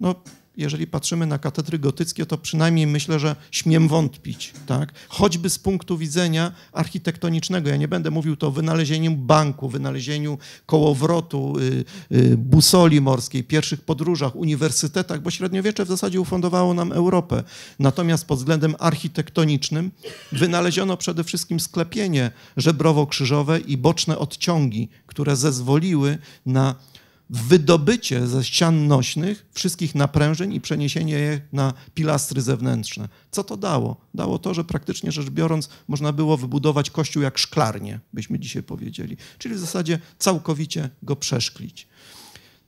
A: No, jeżeli patrzymy na katedry gotyckie, to przynajmniej myślę, że śmiem wątpić, tak? choćby z punktu widzenia architektonicznego. Ja nie będę mówił to o wynalezieniu banku, wynalezieniu kołowrotu, y, y, busoli morskiej, pierwszych podróżach, uniwersytetach, bo średniowiecze w zasadzie ufundowało nam Europę. Natomiast pod względem architektonicznym wynaleziono przede wszystkim sklepienie żebrowo-krzyżowe i boczne odciągi, które zezwoliły na wydobycie ze ścian nośnych wszystkich naprężeń i przeniesienie je na pilastry zewnętrzne. Co to dało? Dało to, że praktycznie rzecz biorąc można było wybudować kościół jak szklarnię, byśmy dzisiaj powiedzieli, czyli w zasadzie całkowicie go przeszklić.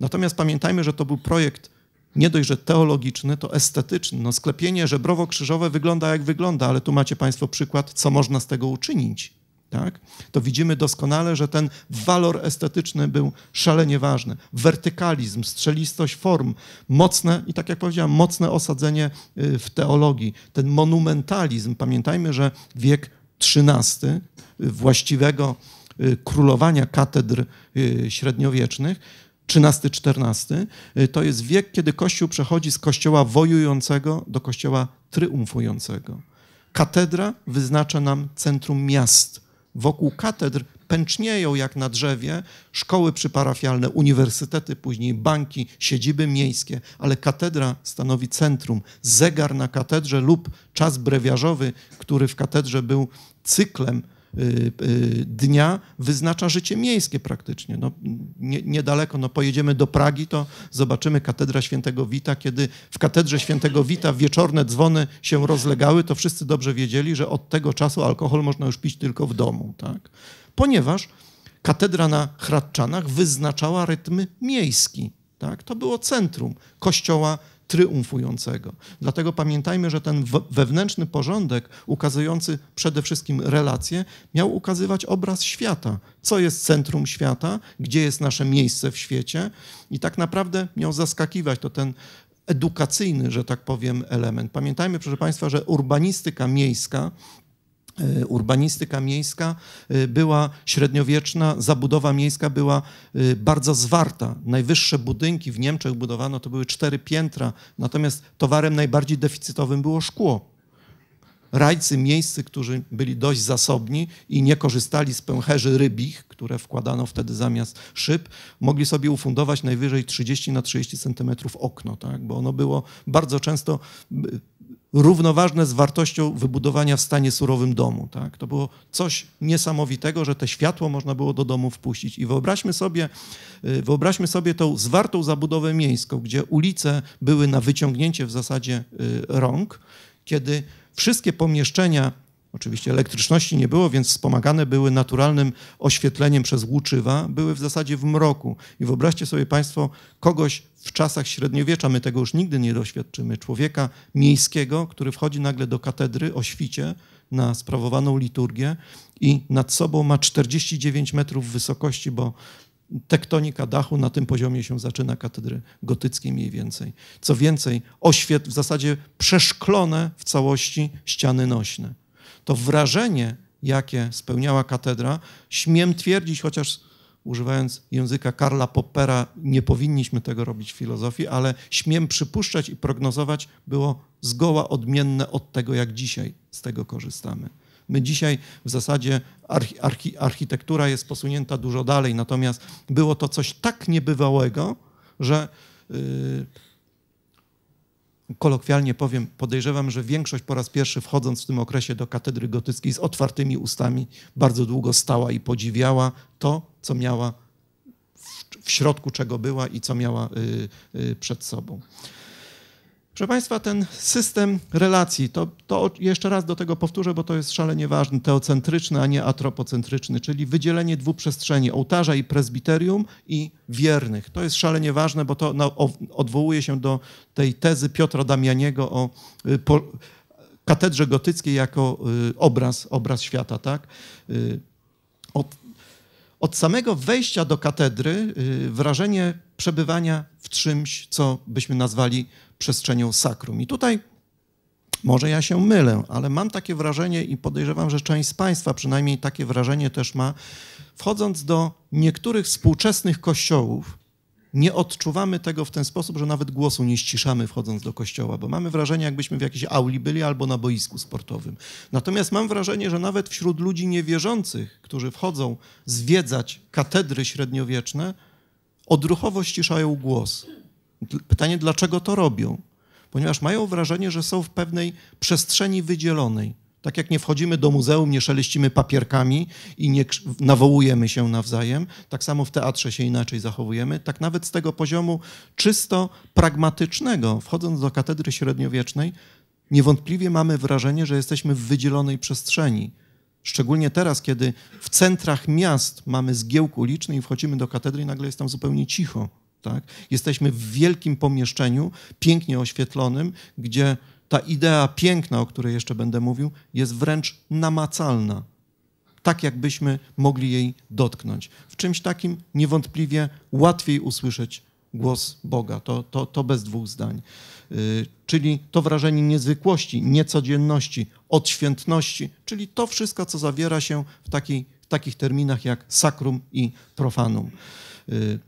A: Natomiast pamiętajmy, że to był projekt nie dość, że teologiczny, to estetyczny. No, sklepienie żebrowo-krzyżowe wygląda jak wygląda, ale tu macie Państwo przykład, co można z tego uczynić tak, to widzimy doskonale, że ten walor estetyczny był szalenie ważny. Wertykalizm, strzelistość form, mocne, i tak jak powiedziałem, mocne osadzenie y, w teologii, ten monumentalizm. Pamiętajmy, że wiek XIII y, właściwego y, królowania katedr średniowiecznych, XIII-XIV, to jest wiek, kiedy Kościół przechodzi z kościoła wojującego do kościoła triumfującego. Katedra wyznacza nam centrum miast, wokół katedr pęcznieją jak na drzewie szkoły przyparafialne, uniwersytety, później banki, siedziby miejskie, ale katedra stanowi centrum. Zegar na katedrze lub czas brewiarzowy, który w katedrze był cyklem Y, y, dnia wyznacza życie miejskie praktycznie. No, nie, niedaleko, no, pojedziemy do Pragi, to zobaczymy katedra świętego Wita. Kiedy w katedrze świętego Wita wieczorne dzwony się rozlegały, to wszyscy dobrze wiedzieli, że od tego czasu alkohol można już pić tylko w domu. Tak? Ponieważ katedra na Hradczanach wyznaczała rytmy miejski. Tak? To było centrum kościoła triumfującego. Dlatego pamiętajmy, że ten wewnętrzny porządek, ukazujący przede wszystkim relacje, miał ukazywać obraz świata. Co jest centrum świata, gdzie jest nasze miejsce w świecie i tak naprawdę miał zaskakiwać to ten edukacyjny, że tak powiem, element. Pamiętajmy, proszę Państwa, że urbanistyka miejska E, urbanistyka miejska e, była średniowieczna, zabudowa miejska była e, bardzo zwarta. Najwyższe budynki w Niemczech budowano to były cztery piętra, natomiast towarem najbardziej deficytowym było szkło. Rajcy miejscy, którzy byli dość zasobni i nie korzystali z pęcherzy rybich, które wkładano wtedy zamiast szyb, mogli sobie ufundować najwyżej 30 na 30 centymetrów okno, tak? bo ono było bardzo często równoważne z wartością wybudowania w stanie surowym domu. Tak? To było coś niesamowitego, że te światło można było do domu wpuścić. I wyobraźmy sobie, y, wyobraźmy sobie tą zwartą zabudowę miejską, gdzie ulice były na wyciągnięcie w zasadzie y, rąk, kiedy wszystkie pomieszczenia Oczywiście elektryczności nie było, więc wspomagane były naturalnym oświetleniem przez łuczywa, były w zasadzie w mroku. I wyobraźcie sobie Państwo kogoś, w czasach średniowiecza my tego już nigdy nie doświadczymy. Człowieka miejskiego, który wchodzi nagle do katedry o świcie na sprawowaną liturgię i nad sobą ma 49 metrów wysokości, bo tektonika dachu na tym poziomie się zaczyna katedry gotyckiej mniej więcej. Co więcej, oświet w zasadzie przeszklone w całości ściany nośne. To wrażenie, jakie spełniała katedra, śmiem twierdzić, chociaż używając języka Karla Poppera, nie powinniśmy tego robić w filozofii, ale śmiem przypuszczać i prognozować było zgoła odmienne od tego, jak dzisiaj z tego korzystamy. My dzisiaj w zasadzie archi archi architektura jest posunięta dużo dalej, natomiast było to coś tak niebywałego, że yy, kolokwialnie powiem, podejrzewam, że większość po raz pierwszy wchodząc w tym okresie do katedry gotyckiej z otwartymi ustami bardzo długo stała i podziwiała to, co miała w środku czego była i co miała y, y, przed sobą. Proszę Państwa, ten system relacji, to, to, jeszcze raz do tego powtórzę, bo to jest szalenie ważne, teocentryczny, a nie atropocentryczny, czyli wydzielenie dwóch przestrzeni, ołtarza i prezbiterium i wiernych. To jest szalenie ważne, bo to odwołuje się do tej tezy Piotra Damianiego o y, katedrze gotyckiej jako obraz, obraz świata, tak? od samego wejścia do katedry y, wrażenie przebywania w czymś, co byśmy nazwali przestrzenią sakrum. I tutaj może ja się mylę, ale mam takie wrażenie i podejrzewam, że część z Państwa przynajmniej takie wrażenie też ma, wchodząc do niektórych współczesnych kościołów, nie odczuwamy tego w ten sposób, że nawet głosu nie ściszamy wchodząc do kościoła, bo mamy wrażenie, jakbyśmy w jakiejś auli byli albo na boisku sportowym. Natomiast mam wrażenie, że nawet wśród ludzi niewierzących, którzy wchodzą zwiedzać katedry średniowieczne, odruchowo ściszają głos. Pytanie, dlaczego to robią? Ponieważ mają wrażenie, że są w pewnej przestrzeni wydzielonej. Tak jak nie wchodzimy do muzeum, nie szeleścimy papierkami i nie nawołujemy się nawzajem, tak samo w teatrze się inaczej zachowujemy, tak nawet z tego poziomu czysto pragmatycznego, wchodząc do katedry średniowiecznej, niewątpliwie mamy wrażenie, że jesteśmy w wydzielonej przestrzeni. Szczególnie teraz, kiedy w centrach miast mamy zgiełk uliczny i wchodzimy do katedry i nagle jest tam zupełnie cicho. Tak? Jesteśmy w wielkim pomieszczeniu, pięknie oświetlonym, gdzie ta idea piękna, o której jeszcze będę mówił, jest wręcz namacalna. Tak, jakbyśmy mogli jej dotknąć. W czymś takim niewątpliwie łatwiej usłyszeć głos Boga. To, to, to bez dwóch zdań. Y, czyli to wrażenie niezwykłości, niecodzienności, odświętności, czyli to wszystko, co zawiera się w, takiej, w takich terminach jak sakrum i profanum. Y,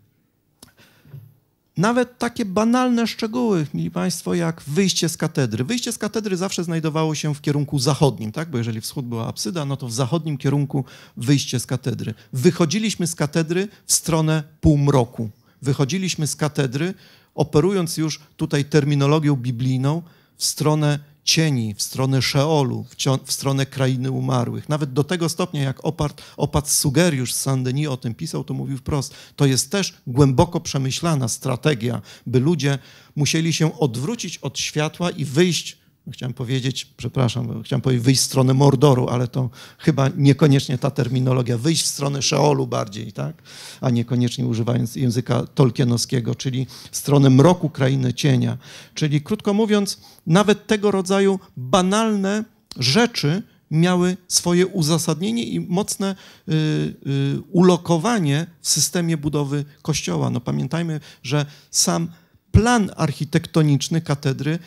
A: nawet takie banalne szczegóły, mili Państwo, jak wyjście z katedry. Wyjście z katedry zawsze znajdowało się w kierunku zachodnim, tak? bo jeżeli wschód była apsyda, no to w zachodnim kierunku wyjście z katedry. Wychodziliśmy z katedry w stronę półmroku. Wychodziliśmy z katedry, operując już tutaj terminologią biblijną, w stronę cieni, w stronę Szeolu, w, w, stronę krainy umarłych. Nawet do tego stopnia, jak opart, opat Sugeriusz z Saint-Denis o tym pisał, to mówił wprost, to jest też głęboko przemyślana strategia, by ludzie musieli się odwrócić od światła i wyjść Chciałem powiedzieć, przepraszam, chciałem powiedzieć wyjść w stronę Mordoru, ale to chyba niekoniecznie ta terminologia, wyjść w stronę Szeolu bardziej, tak? a niekoniecznie używając języka tolkienowskiego, czyli stronę mroku krainy cienia. Czyli krótko mówiąc, nawet tego rodzaju banalne rzeczy miały swoje uzasadnienie i mocne y, y, ulokowanie w systemie budowy kościoła. No pamiętajmy, że sam plan architektoniczny katedry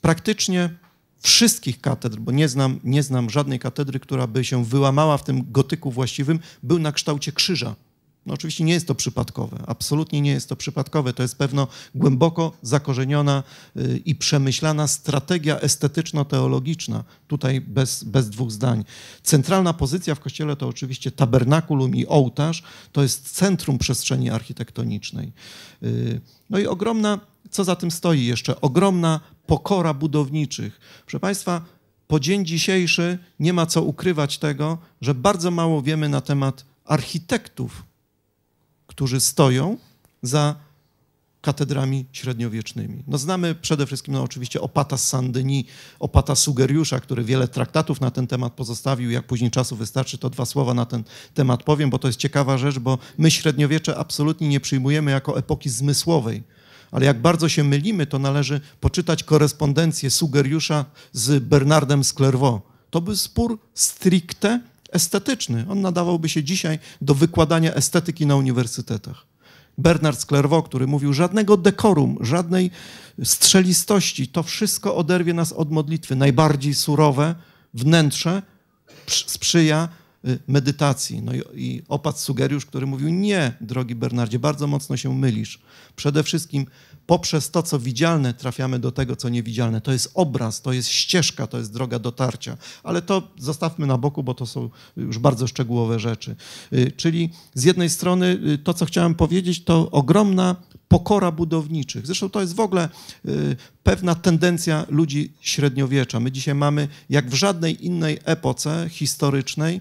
A: praktycznie wszystkich katedr, bo nie znam, nie znam żadnej katedry, która by się wyłamała w tym gotyku właściwym, był na kształcie krzyża. No oczywiście nie jest to przypadkowe, absolutnie nie jest to przypadkowe. To jest pewno głęboko zakorzeniona y, i przemyślana strategia estetyczno-teologiczna, tutaj bez, bez dwóch zdań. Centralna pozycja w kościele to oczywiście tabernakulum i ołtarz, to jest centrum przestrzeni architektonicznej. Y, no i ogromna co za tym stoi jeszcze? Ogromna pokora budowniczych. Proszę Państwa, po dzień dzisiejszy nie ma co ukrywać tego, że bardzo mało wiemy na temat architektów, którzy stoją za katedrami średniowiecznymi. No znamy przede wszystkim no oczywiście opata z Saint-Denis, opata Sugeriusza, który wiele traktatów na ten temat pozostawił. Jak później czasu wystarczy, to dwa słowa na ten temat powiem, bo to jest ciekawa rzecz, bo my średniowiecze absolutnie nie przyjmujemy jako epoki zmysłowej ale jak bardzo się mylimy, to należy poczytać korespondencję Sugeriusza z Bernardem Sklerwo. To był spór stricte estetyczny. On nadawałby się dzisiaj do wykładania estetyki na uniwersytetach. Bernard Sklerwo, który mówił, żadnego dekorum, żadnej strzelistości, to wszystko oderwie nas od modlitwy. Najbardziej surowe wnętrze sprzyja Y, medytacji. No i, i opat Sugeriusz, który mówił, nie, drogi Bernardzie, bardzo mocno się mylisz. Przede wszystkim poprzez to, co widzialne, trafiamy do tego, co niewidzialne. To jest obraz, to jest ścieżka, to jest droga dotarcia. Ale to zostawmy na boku, bo to są już bardzo szczegółowe rzeczy. Y, czyli z jednej strony y, to, co chciałem powiedzieć, to ogromna pokora budowniczych. Zresztą to jest w ogóle pewna tendencja ludzi średniowiecza. My dzisiaj mamy, jak w żadnej innej epoce historycznej,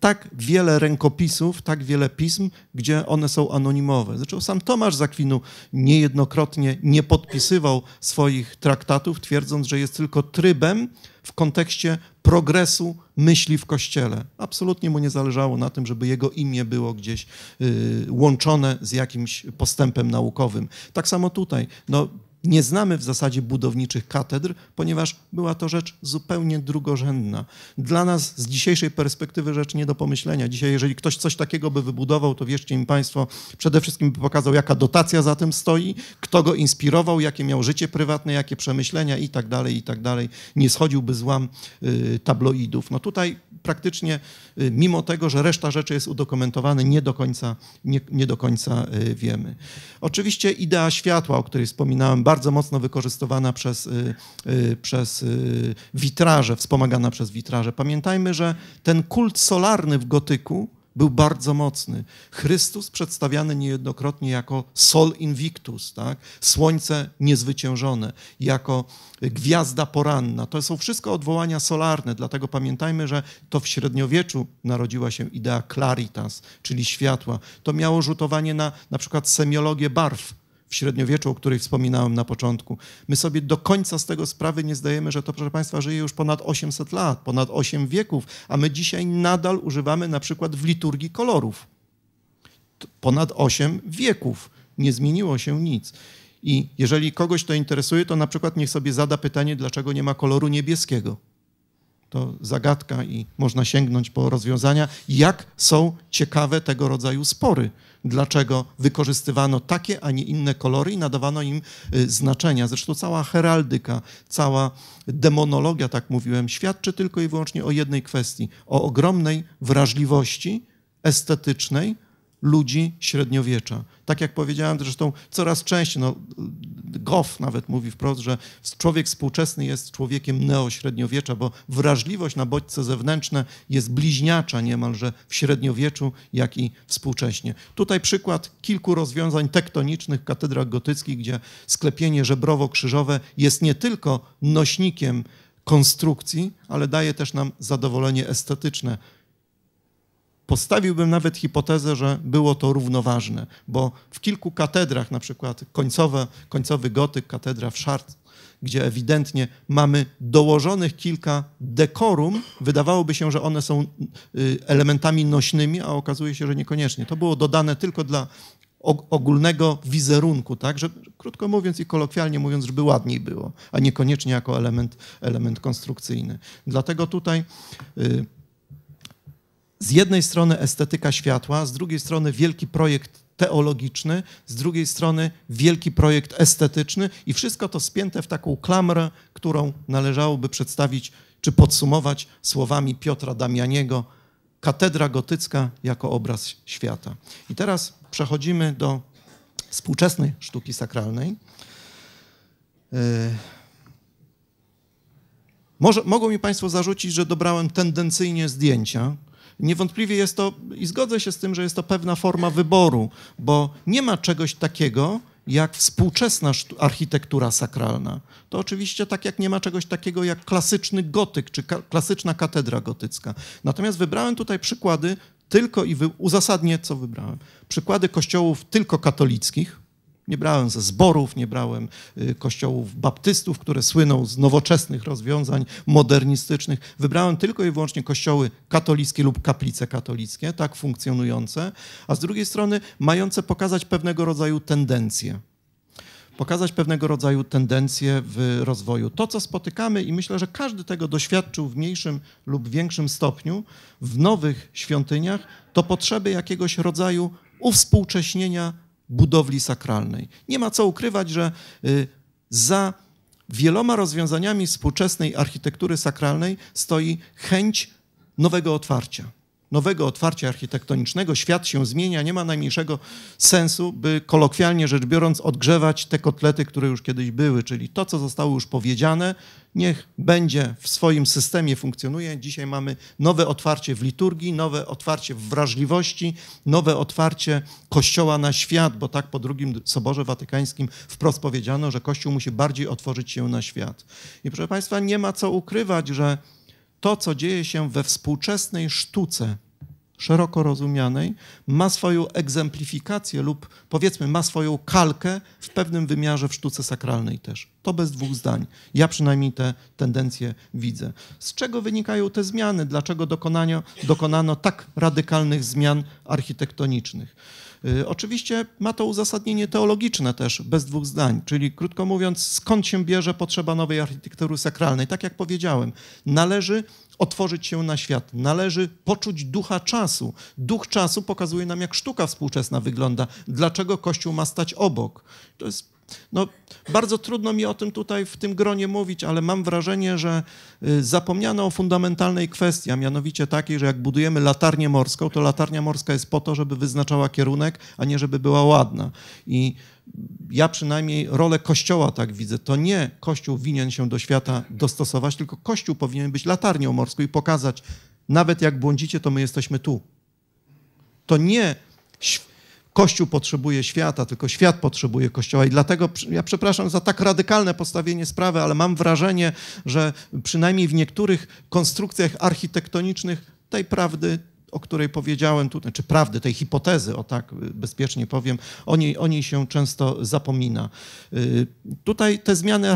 A: tak wiele rękopisów, tak wiele pism, gdzie one są anonimowe. Znaczy sam Tomasz Zakwinu niejednokrotnie nie podpisywał swoich traktatów, twierdząc, że jest tylko trybem w kontekście progresu myśli w Kościele. Absolutnie mu nie zależało na tym, żeby jego imię było gdzieś y, łączone z jakimś postępem naukowym. Tak samo tutaj. No, nie znamy w zasadzie budowniczych katedr, ponieważ była to rzecz zupełnie drugorzędna. Dla nas z dzisiejszej perspektywy rzecz nie do pomyślenia. Dzisiaj, jeżeli ktoś coś takiego by wybudował, to wierzcie mi Państwo, przede wszystkim by pokazał, jaka dotacja za tym stoi, kto go inspirował, jakie miał życie prywatne, jakie przemyślenia i tak dalej, i tak dalej. Nie schodziłby z łam y, tabloidów. No tutaj praktycznie, y, mimo tego, że reszta rzeczy jest udokumentowana, nie do końca, nie, nie do końca y, wiemy. Oczywiście idea światła, o której wspominałem, bardzo mocno wykorzystywana przez, y, y, przez y, witraże, wspomagana przez witraże. Pamiętajmy, że ten kult solarny w gotyku był bardzo mocny. Chrystus przedstawiany niejednokrotnie jako sol invictus, tak? słońce niezwyciężone, jako gwiazda poranna. To są wszystko odwołania solarne, dlatego pamiętajmy, że to w średniowieczu narodziła się idea claritas, czyli światła. To miało rzutowanie na na przykład semiologię barw, w średniowieczu, o której wspominałem na początku. My sobie do końca z tego sprawy nie zdajemy, że to, proszę Państwa, żyje już ponad 800 lat, ponad 8 wieków, a my dzisiaj nadal używamy na przykład w liturgii kolorów. Ponad 8 wieków. Nie zmieniło się nic. I jeżeli kogoś to interesuje, to na przykład niech sobie zada pytanie, dlaczego nie ma koloru niebieskiego. To zagadka i można sięgnąć po rozwiązania, jak są ciekawe tego rodzaju spory dlaczego wykorzystywano takie, a nie inne kolory i nadawano im y, znaczenia. Zresztą cała heraldyka, cała demonologia, tak mówiłem, świadczy tylko i wyłącznie o jednej kwestii, o ogromnej wrażliwości estetycznej, ludzi średniowiecza. Tak jak powiedziałem, zresztą coraz częściej, no, Goff nawet mówi wprost, że człowiek współczesny jest człowiekiem neośredniowiecza, bo wrażliwość na bodźce zewnętrzne jest bliźniacza niemalże w średniowieczu, jak i współcześnie. Tutaj przykład kilku rozwiązań tektonicznych w katedrach gotyckich, gdzie sklepienie żebrowo-krzyżowe jest nie tylko nośnikiem konstrukcji, ale daje też nam zadowolenie estetyczne Postawiłbym nawet hipotezę, że było to równoważne, bo w kilku katedrach, na przykład końcowe, końcowy gotyk, katedra w Chartres, gdzie ewidentnie mamy dołożonych kilka dekorum. Wydawałoby się, że one są y, elementami nośnymi, a okazuje się, że niekoniecznie. To było dodane tylko dla ogólnego wizerunku, tak, że krótko mówiąc i kolokwialnie mówiąc, żeby ładniej było, a niekoniecznie jako element, element konstrukcyjny. Dlatego tutaj y, z jednej strony estetyka światła, z drugiej strony wielki projekt teologiczny, z drugiej strony wielki projekt estetyczny i wszystko to spięte w taką klamrę, którą należałoby przedstawić czy podsumować słowami Piotra Damianiego katedra gotycka jako obraz świata. I teraz przechodzimy do współczesnej sztuki sakralnej. E, może, mogą mi Państwo zarzucić, że dobrałem tendencyjnie zdjęcia, Niewątpliwie jest to, i zgodzę się z tym, że jest to pewna forma wyboru, bo nie ma czegoś takiego, jak współczesna architektura sakralna. To oczywiście tak jak nie ma czegoś takiego jak klasyczny gotyk czy ka klasyczna katedra gotycka. Natomiast wybrałem tutaj przykłady tylko i uzasadnię, co wybrałem. Przykłady kościołów tylko katolickich, nie brałem ze zborów, nie brałem y, kościołów baptystów, które słyną z nowoczesnych rozwiązań modernistycznych. Wybrałem tylko i wyłącznie kościoły katolickie lub kaplice katolickie, tak funkcjonujące, a z drugiej strony mające pokazać pewnego rodzaju tendencje pokazać pewnego rodzaju tendencje w rozwoju. To, co spotykamy, i myślę, że każdy tego doświadczył w mniejszym lub większym stopniu w nowych świątyniach, to potrzeby jakiegoś rodzaju uwspółcześnienia budowli sakralnej. Nie ma co ukrywać, że y, za wieloma rozwiązaniami współczesnej architektury sakralnej stoi chęć nowego otwarcia nowego otwarcia architektonicznego, świat się zmienia, nie ma najmniejszego sensu, by kolokwialnie rzecz biorąc odgrzewać te kotlety, które już kiedyś były, czyli to, co zostało już powiedziane, niech będzie w swoim systemie funkcjonuje. Dzisiaj mamy nowe otwarcie w liturgii, nowe otwarcie w wrażliwości, nowe otwarcie Kościoła na świat, bo tak po drugim Soborze Watykańskim wprost powiedziano, że Kościół musi bardziej otworzyć się na świat. I proszę Państwa, nie ma co ukrywać, że to, co dzieje się we współczesnej sztuce, szeroko rozumianej, ma swoją egzemplifikację lub powiedzmy ma swoją kalkę w pewnym wymiarze w sztuce sakralnej też. To bez dwóch zdań. Ja przynajmniej te tendencje widzę. Z czego wynikają te zmiany? Dlaczego dokonano, dokonano tak radykalnych zmian architektonicznych? Y, oczywiście ma to uzasadnienie teologiczne też, bez dwóch zdań, czyli krótko mówiąc, skąd się bierze potrzeba nowej architektury sakralnej? Tak jak powiedziałem, należy otworzyć się na świat. Należy poczuć ducha czasu. Duch czasu pokazuje nam, jak sztuka współczesna wygląda, dlaczego Kościół ma stać obok. To jest no, bardzo trudno mi o tym tutaj w tym gronie mówić, ale mam wrażenie, że y, zapomniano o fundamentalnej kwestii, a mianowicie takiej, że jak budujemy latarnię morską, to latarnia morska jest po to, żeby wyznaczała kierunek, a nie żeby była ładna. I ja przynajmniej rolę Kościoła tak widzę. To nie Kościół winien się do świata dostosować, tylko Kościół powinien być latarnią morską i pokazać, nawet jak błądzicie, to my jesteśmy tu. To nie Kościół potrzebuje świata, tylko świat potrzebuje Kościoła. I dlatego ja przepraszam za tak radykalne postawienie sprawy, ale mam wrażenie, że przynajmniej w niektórych konstrukcjach architektonicznych tej prawdy o której powiedziałem tutaj, czy prawdy, tej hipotezy, o tak y, bezpiecznie powiem, o niej, o niej się często zapomina. Y, tutaj te zmiany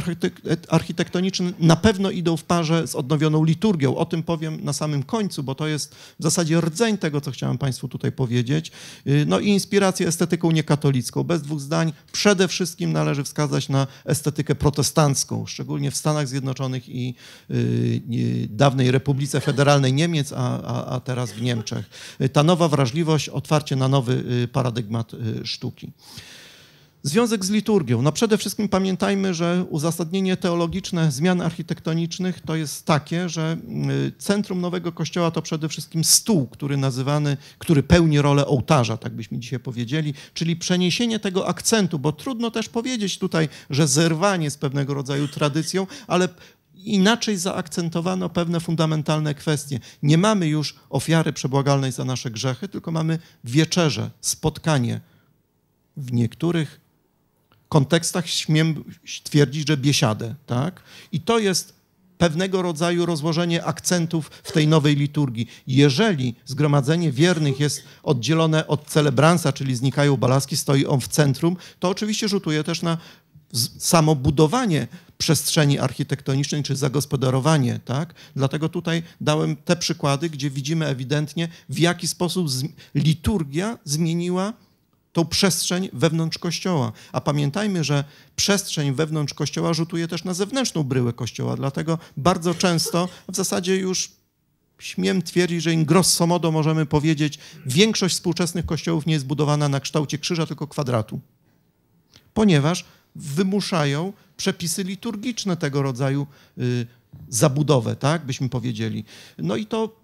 A: architektoniczne na pewno idą w parze z odnowioną liturgią. O tym powiem na samym końcu, bo to jest w zasadzie rdzeń tego, co chciałem Państwu tutaj powiedzieć. Y, no i inspirację estetyką niekatolicką. Bez dwóch zdań przede wszystkim należy wskazać na estetykę protestancką, szczególnie w Stanach Zjednoczonych i dawnej Republice Federalnej Niemiec, a, a, a teraz w Niemczech. Niemczech. Y, ta nowa wrażliwość, otwarcie na nowy y, paradygmat y, sztuki. Związek z liturgią. No przede wszystkim pamiętajmy, że uzasadnienie teologiczne zmian architektonicznych to jest takie, że centrum nowego kościoła to przede wszystkim stół, który nazywany, który pełni rolę ołtarza, tak byśmy dzisiaj powiedzieli, czyli przeniesienie tego akcentu, bo trudno też powiedzieć tutaj, że zerwanie z pewnego rodzaju tradycją, ale inaczej zaakcentowano pewne fundamentalne kwestie. Nie mamy już ofiary przebłagalnej za nasze grzechy, tylko mamy wieczerze, spotkanie. W niektórych kontekstach śmiem twierdzić, że biesiadę. Tak? I to jest pewnego rodzaju rozłożenie akcentów w tej nowej liturgii. Jeżeli zgromadzenie wiernych jest oddzielone od celebransa, czyli znikają balaski, stoi on w centrum, to oczywiście rzutuje też na samobudowanie przestrzeni architektonicznej czy zagospodarowanie, tak? Dlatego tutaj dałem te przykłady, gdzie widzimy ewidentnie, w jaki sposób liturgia zmieniła tą przestrzeń wewnątrz kościoła. A pamiętajmy, że przestrzeń wewnątrz kościoła rzutuje też na zewnętrzną bryłę kościoła, dlatego bardzo często w zasadzie już śmiem twierdzić, że in grosso modo możemy powiedzieć, większość współczesnych kościołów nie jest budowana na kształcie krzyża, tylko kwadratu. Ponieważ wymuszają przepisy liturgiczne tego rodzaju y, zabudowę, tak byśmy powiedzieli. No i to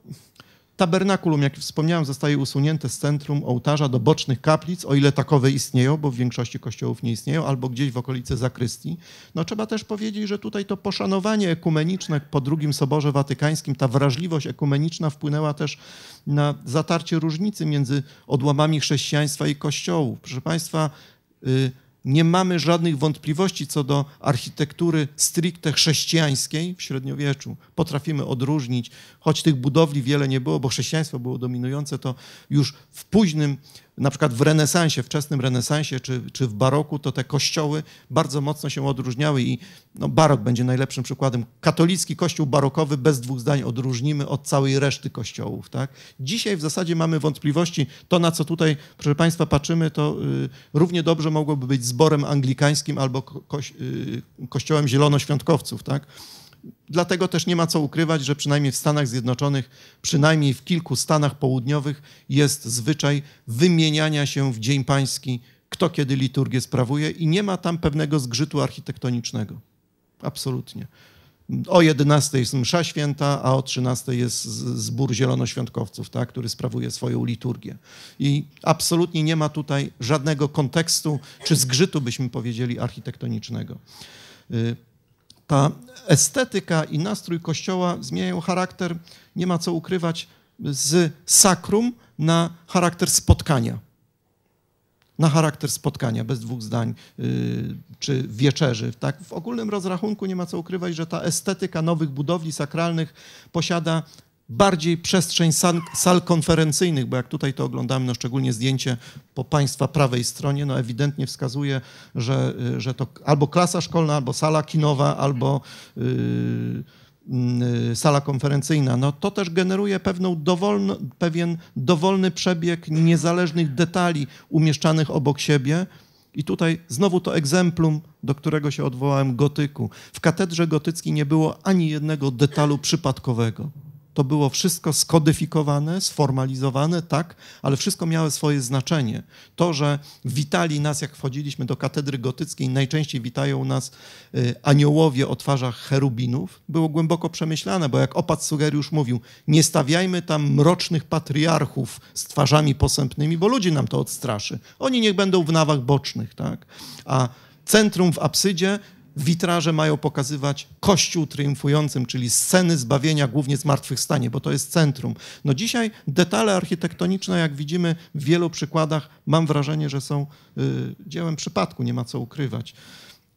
A: tabernakulum, jak wspomniałem, zostaje usunięte z centrum ołtarza do bocznych kaplic, o ile takowe istnieją, bo w większości kościołów nie istnieją, albo gdzieś w okolicy zakrystii. No trzeba też powiedzieć, że tutaj to poszanowanie ekumeniczne po II Soborze Watykańskim, ta wrażliwość ekumeniczna wpłynęła też na zatarcie różnicy między odłamami chrześcijaństwa i kościołów. Proszę Państwa, y, nie mamy żadnych wątpliwości co do architektury stricte chrześcijańskiej w średniowieczu. Potrafimy odróżnić, choć tych budowli wiele nie było, bo chrześcijaństwo było dominujące, to już w późnym na przykład w renesansie, wczesnym renesansie czy, czy w baroku, to te kościoły bardzo mocno się odróżniały i no, barok będzie najlepszym przykładem. Katolicki kościół barokowy bez dwóch zdań odróżnimy od całej reszty kościołów. Tak? Dzisiaj w zasadzie mamy wątpliwości. To, na co tutaj, proszę Państwa, patrzymy, to y, równie dobrze mogłoby być zborem anglikańskim albo ko- y, kościołem zielonoświątkowców. Tak? Dlatego też nie ma co ukrywać, że przynajmniej w Stanach Zjednoczonych, przynajmniej w kilku Stanach Południowych jest zwyczaj wymieniania się w Dzień Pański, kto kiedy liturgię sprawuje i nie ma tam pewnego zgrzytu architektonicznego. Absolutnie. O 11 jest msza święta, a o 13 jest zbór zielonoświątkowców, tak, który sprawuje swoją liturgię. I absolutnie nie ma tutaj żadnego kontekstu czy zgrzytu, byśmy powiedzieli, architektonicznego. Y, ta estetyka i nastrój kościoła zmieniają charakter, nie ma co ukrywać, z sakrum na charakter spotkania. Na charakter spotkania, bez dwóch zdań, y, czy wieczerzy. Tak? W ogólnym rozrachunku nie ma co ukrywać, że ta estetyka nowych budowli sakralnych posiada bardziej przestrzeń sal, sal, konferencyjnych, bo jak tutaj to oglądamy, no szczególnie zdjęcie po Państwa prawej stronie, no ewidentnie wskazuje, że, y, że to albo klasa szkolna, albo sala kinowa, albo yy, yy, sala konferencyjna. No to też generuje pewną dowolno, pewien dowolny przebieg niezależnych detali umieszczanych obok siebie, i tutaj znowu to egzemplum, do którego się odwołałem, gotyku. W katedrze gotyckiej nie było ani jednego detalu przypadkowego to było wszystko skodyfikowane, sformalizowane, tak, ale wszystko miało swoje znaczenie. To, że witali nas, jak wchodziliśmy do katedry gotyckiej, najczęściej witają nas y, aniołowie o twarzach cherubinów, było głęboko przemyślane, bo jak opat Sugeriusz mówił, nie stawiajmy tam mrocznych patriarchów z twarzami posępnymi, bo ludzi nam to odstraszy. Oni niech będą w nawach bocznych, tak. A centrum w absydzie witraże mają pokazywać Kościół triumfującym, czyli sceny zbawienia, głównie zmartwychwstanie, bo to jest centrum. No dzisiaj detale architektoniczne, jak widzimy w wielu przykładach, mam wrażenie, że są y, dziełem przypadku, nie ma co ukrywać.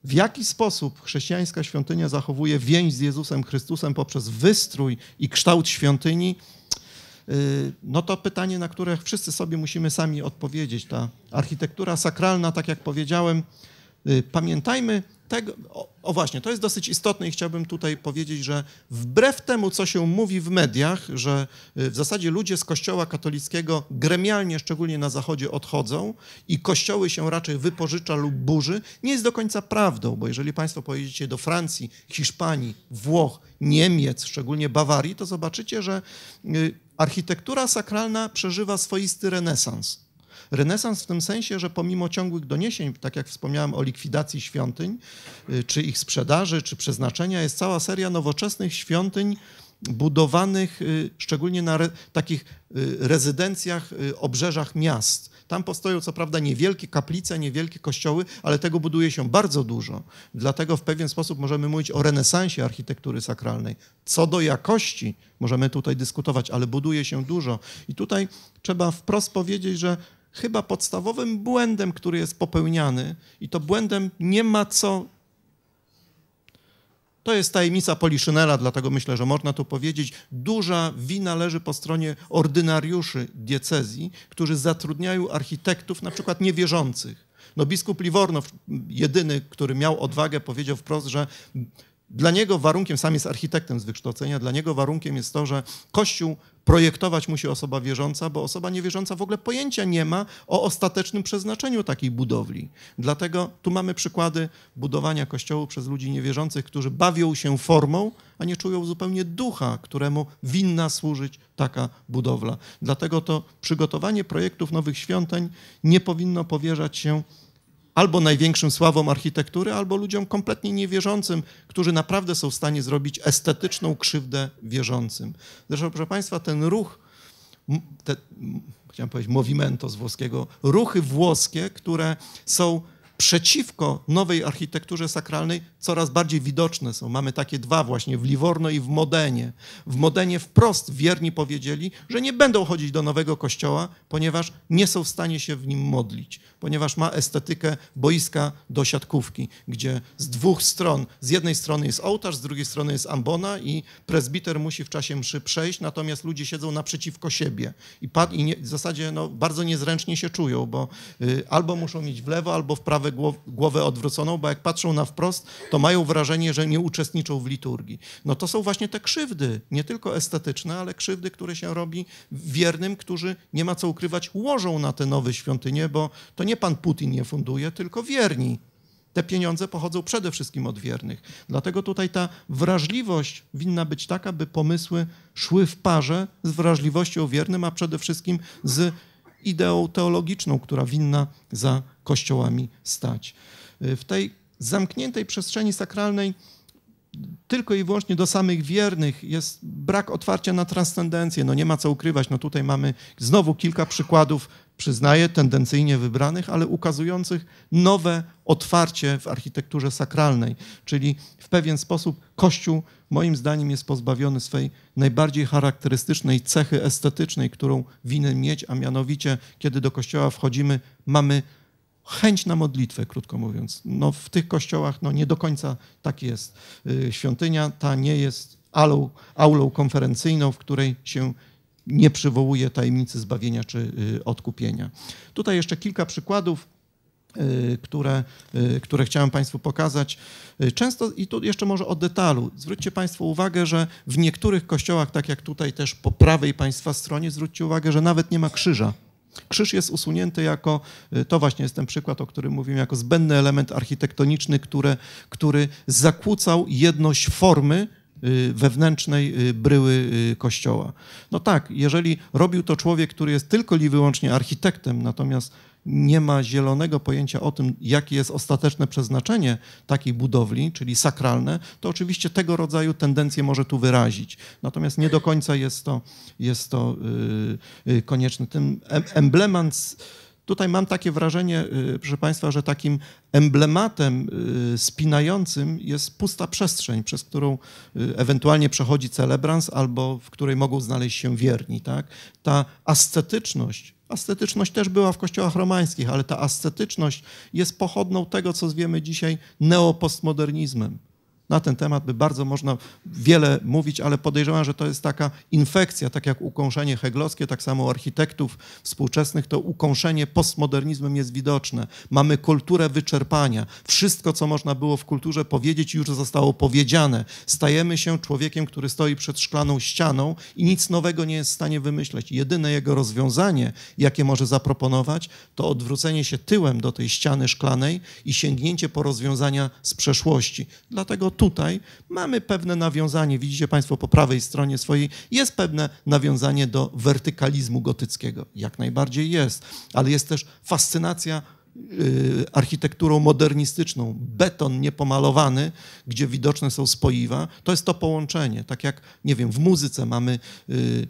A: W jaki sposób chrześcijańska świątynia zachowuje więź z Jezusem Chrystusem poprzez wystrój i kształt świątyni? Y, no to pytanie, na które wszyscy sobie musimy sami odpowiedzieć. Ta architektura sakralna, tak jak powiedziałem, y, pamiętajmy, tego, o, o, właśnie, to jest dosyć istotne i chciałbym tutaj powiedzieć, że wbrew temu, co się mówi w mediach, że y, w zasadzie ludzie z kościoła katolickiego gremialnie, szczególnie na zachodzie, odchodzą i kościoły się raczej wypożycza lub burzy, nie jest do końca prawdą, bo jeżeli Państwo pojedziecie do Francji, Hiszpanii, Włoch, Niemiec, szczególnie Bawarii, to zobaczycie, że y, architektura sakralna przeżywa swoisty renesans. Renesans w tym sensie, że pomimo ciągłych doniesień, tak jak wspomniałem o likwidacji świątyń, y, czy ich sprzedaży, czy przeznaczenia, jest cała seria nowoczesnych świątyń budowanych y, szczególnie na re, takich y, rezydencjach, obrzeżach miast. Tam powstają co prawda niewielkie kaplice, niewielkie kościoły, ale tego buduje się bardzo dużo. Dlatego w pewien sposób możemy mówić o renesansie architektury sakralnej. Co do jakości możemy tutaj dyskutować, ale buduje się dużo. I tutaj trzeba wprost powiedzieć, że chyba podstawowym błędem, który jest popełniany, i to błędem nie ma co. To jest tajemnica Poliszynela, dlatego myślę, że można tu powiedzieć, duża wina leży po stronie ordynariuszy diecezji, którzy zatrudniają architektów, na przykład niewierzących. No biskup Liwornow, jedyny, który miał odwagę, powiedział wprost, że dla niego warunkiem, sam jest architektem z wykształcenia, dla niego warunkiem jest to, że Kościół projektować musi osoba wierząca, bo osoba niewierząca w ogóle pojęcia nie ma o ostatecznym przeznaczeniu takiej budowli. Dlatego tu mamy przykłady budowania kościołów przez ludzi niewierzących, którzy bawią się formą, a nie czują zupełnie ducha, któremu winna służyć taka budowla. Dlatego to przygotowanie projektów nowych świątyń nie powinno powierzać się albo największym sławą architektury, albo ludziom kompletnie niewierzącym, którzy naprawdę są w stanie zrobić estetyczną krzywdę wierzącym. Zresztą, proszę Państwa, ten ruch, te, chciałem powiedzieć movimento z włoskiego, ruchy włoskie, które są przeciwko nowej architekturze sakralnej, coraz bardziej widoczne są. Mamy takie dwa właśnie w Livorno i w Modenie. W Modenie wprost wierni powiedzieli, że nie będą chodzić do nowego kościoła, ponieważ nie są w stanie się w nim modlić, ponieważ ma estetykę boiska do siatkówki, gdzie z dwóch stron, z jednej strony jest ołtarz, z drugiej strony jest ambona i prezbiter musi w czasie mszy przejść, natomiast ludzie siedzą naprzeciwko siebie i, pad, i nie, w zasadzie no, bardzo niezręcznie się czują, bo y, albo muszą mieć w lewo, albo w prawe głow, głowę odwróconą, bo jak patrzą na wprost, to mają wrażenie, że nie uczestniczą w liturgii. No to są właśnie te krzywdy, nie tylko estetyczne, ale krzywdy, które się robi wiernym, którzy nie ma co ukrywać, łożą na te nowe świątynie, bo to nie pan Putin je funduje, tylko wierni. Te pieniądze pochodzą przede wszystkim od wiernych. Dlatego tutaj ta wrażliwość winna być taka, by pomysły szły w parze z wrażliwością wiernym, a przede wszystkim z ideą teologiczną, która winna za kościołami stać. Y, w tej zamkniętej przestrzeni sakralnej tylko i wyłącznie do samych wiernych jest brak otwarcia na transcendencję. No nie ma co ukrywać, no tutaj mamy znowu kilka przykładów, przyznaję, tendencyjnie wybranych, ale ukazujących nowe otwarcie w architekturze sakralnej. Czyli w pewien sposób Kościół moim zdaniem jest pozbawiony swej najbardziej charakterystycznej cechy estetycznej, którą winien mieć, a mianowicie kiedy do Kościoła wchodzimy, mamy chęć na modlitwę, krótko mówiąc. No, w tych kościołach no, nie do końca tak jest. Y, świątynia ta nie jest aulą, aulą konferencyjną, w której się nie przywołuje tajemnicy zbawienia czy y, odkupienia. Tutaj jeszcze kilka przykładów y, które, które chciałem Państwu pokazać. Często, i tu jeszcze może o detalu, zwróćcie Państwo uwagę, że w niektórych kościołach, tak jak tutaj też po prawej Państwa stronie, zwróćcie uwagę, że nawet nie ma krzyża Krzyż jest usunięty jako, y, to właśnie jest ten przykład, o którym mówiłem, jako zbędny element architektoniczny, które, który zakłócał jedność formy y, wewnętrznej y, bryły kościoła. No tak, jeżeli robił to człowiek, który jest tylko i wyłącznie architektem, natomiast nie ma zielonego pojęcia o tym, jakie jest ostateczne przeznaczenie takiej budowli, czyli sakralne, to oczywiście tego rodzaju tendencje może tu wyrazić. Natomiast nie do końca jest to, jest to yy, konieczne. Ten emblemat. Tutaj mam takie wrażenie, y, proszę Państwa, że takim emblematem y, spinającym jest pusta przestrzeń, przez którą ewentualnie przechodzi celebrans albo w której mogą znaleźć się wierni. Tak? Ta ascetyczność Ascetyczność też była w kościołach romańskich, ale ta ascetyczność jest pochodną tego, co zwiemy dzisiaj neopostmodernizmem. Na ten temat by bardzo można wiele mówić, ale podejrzewam, że to jest taka infekcja, tak jak ukąszenie heglowskie, tak samo architektów współczesnych, to ukąszenie postmodernizmem jest widoczne. Mamy kulturę wyczerpania. Wszystko, co można było w kulturze powiedzieć, już zostało powiedziane. Stajemy się człowiekiem, który stoi przed szklaną ścianą i nic nowego nie jest w stanie wymyśleć. Jedyne jego rozwiązanie, jakie może zaproponować, to odwrócenie się tyłem do tej ściany szklanej i sięgnięcie po rozwiązania z przeszłości. Dlatego tu tutaj mamy pewne nawiązanie, widzicie Państwo po prawej stronie swojej, jest pewne nawiązanie do wertykalizmu gotyckiego. Jak najbardziej jest, ale jest też fascynacja y, architekturą modernistyczną, beton niepomalowany, gdzie widoczne są spoiwa, to jest to połączenie. Tak jak, nie wiem, w muzyce mamy y,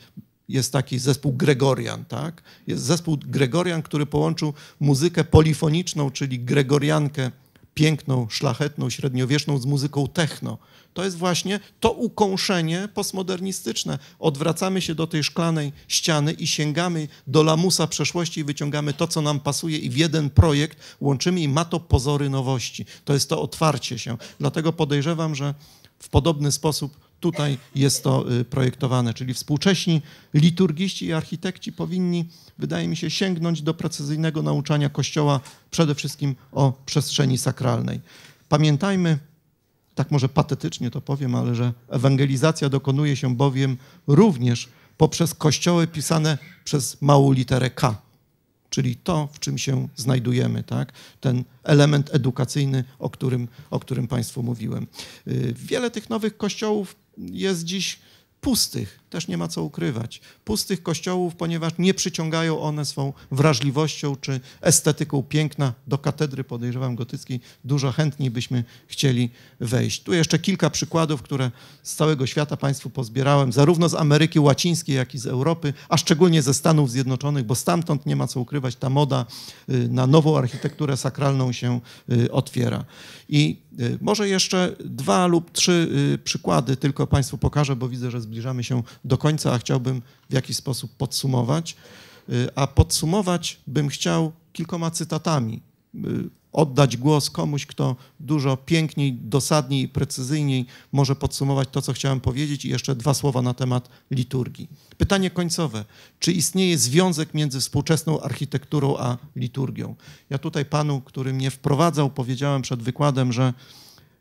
A: jest taki zespół Gregorian, tak? Jest zespół Gregorian, który połączył muzykę polifoniczną, czyli gregoriankę piękną, szlachetną, średniowieczną z muzyką techno. To jest właśnie to ukąszenie postmodernistyczne. Odwracamy się do tej szklanej ściany i sięgamy do lamusa przeszłości i wyciągamy to, co nam pasuje i w jeden projekt łączymy i ma to pozory nowości. To jest to otwarcie się. Dlatego podejrzewam, że w podobny sposób tutaj jest to y, projektowane. Czyli współcześni liturgiści i architekci powinni, wydaje mi się, sięgnąć do precyzyjnego nauczania Kościoła przede wszystkim o przestrzeni sakralnej. Pamiętajmy, tak może patetycznie to powiem, ale że ewangelizacja dokonuje się bowiem również poprzez kościoły pisane przez małą literę K czyli to, w czym się znajdujemy, tak? ten element edukacyjny, o którym, o którym Państwu mówiłem. Y, wiele tych nowych kościołów jest dziś pustych, też nie ma co ukrywać, pustych kościołów, ponieważ nie przyciągają one swą wrażliwością czy estetyką piękna do katedry, podejrzewam, gotyckiej. Dużo chętniej byśmy chcieli wejść. Tu jeszcze kilka przykładów, które z całego świata Państwu pozbierałem, zarówno z Ameryki Łacińskiej, jak i z Europy, a szczególnie ze Stanów Zjednoczonych, bo stamtąd nie ma co ukrywać, ta moda y, na nową architekturę sakralną się y, otwiera. I y, może jeszcze dwa lub trzy przykłady tylko Państwu pokażę, bo widzę, że zbyt zbliżamy się do końca, a chciałbym w jakiś sposób podsumować. Y, a podsumować bym chciał kilkoma cytatami. Y, oddać głos komuś, kto dużo piękniej, dosadniej precyzyjniej może podsumować to, co chciałem powiedzieć, i jeszcze dwa słowa na temat liturgii. Pytanie końcowe: czy istnieje związek między współczesną architekturą a liturgią? Ja tutaj panu, który mnie wprowadzał, powiedziałem przed wykładem, że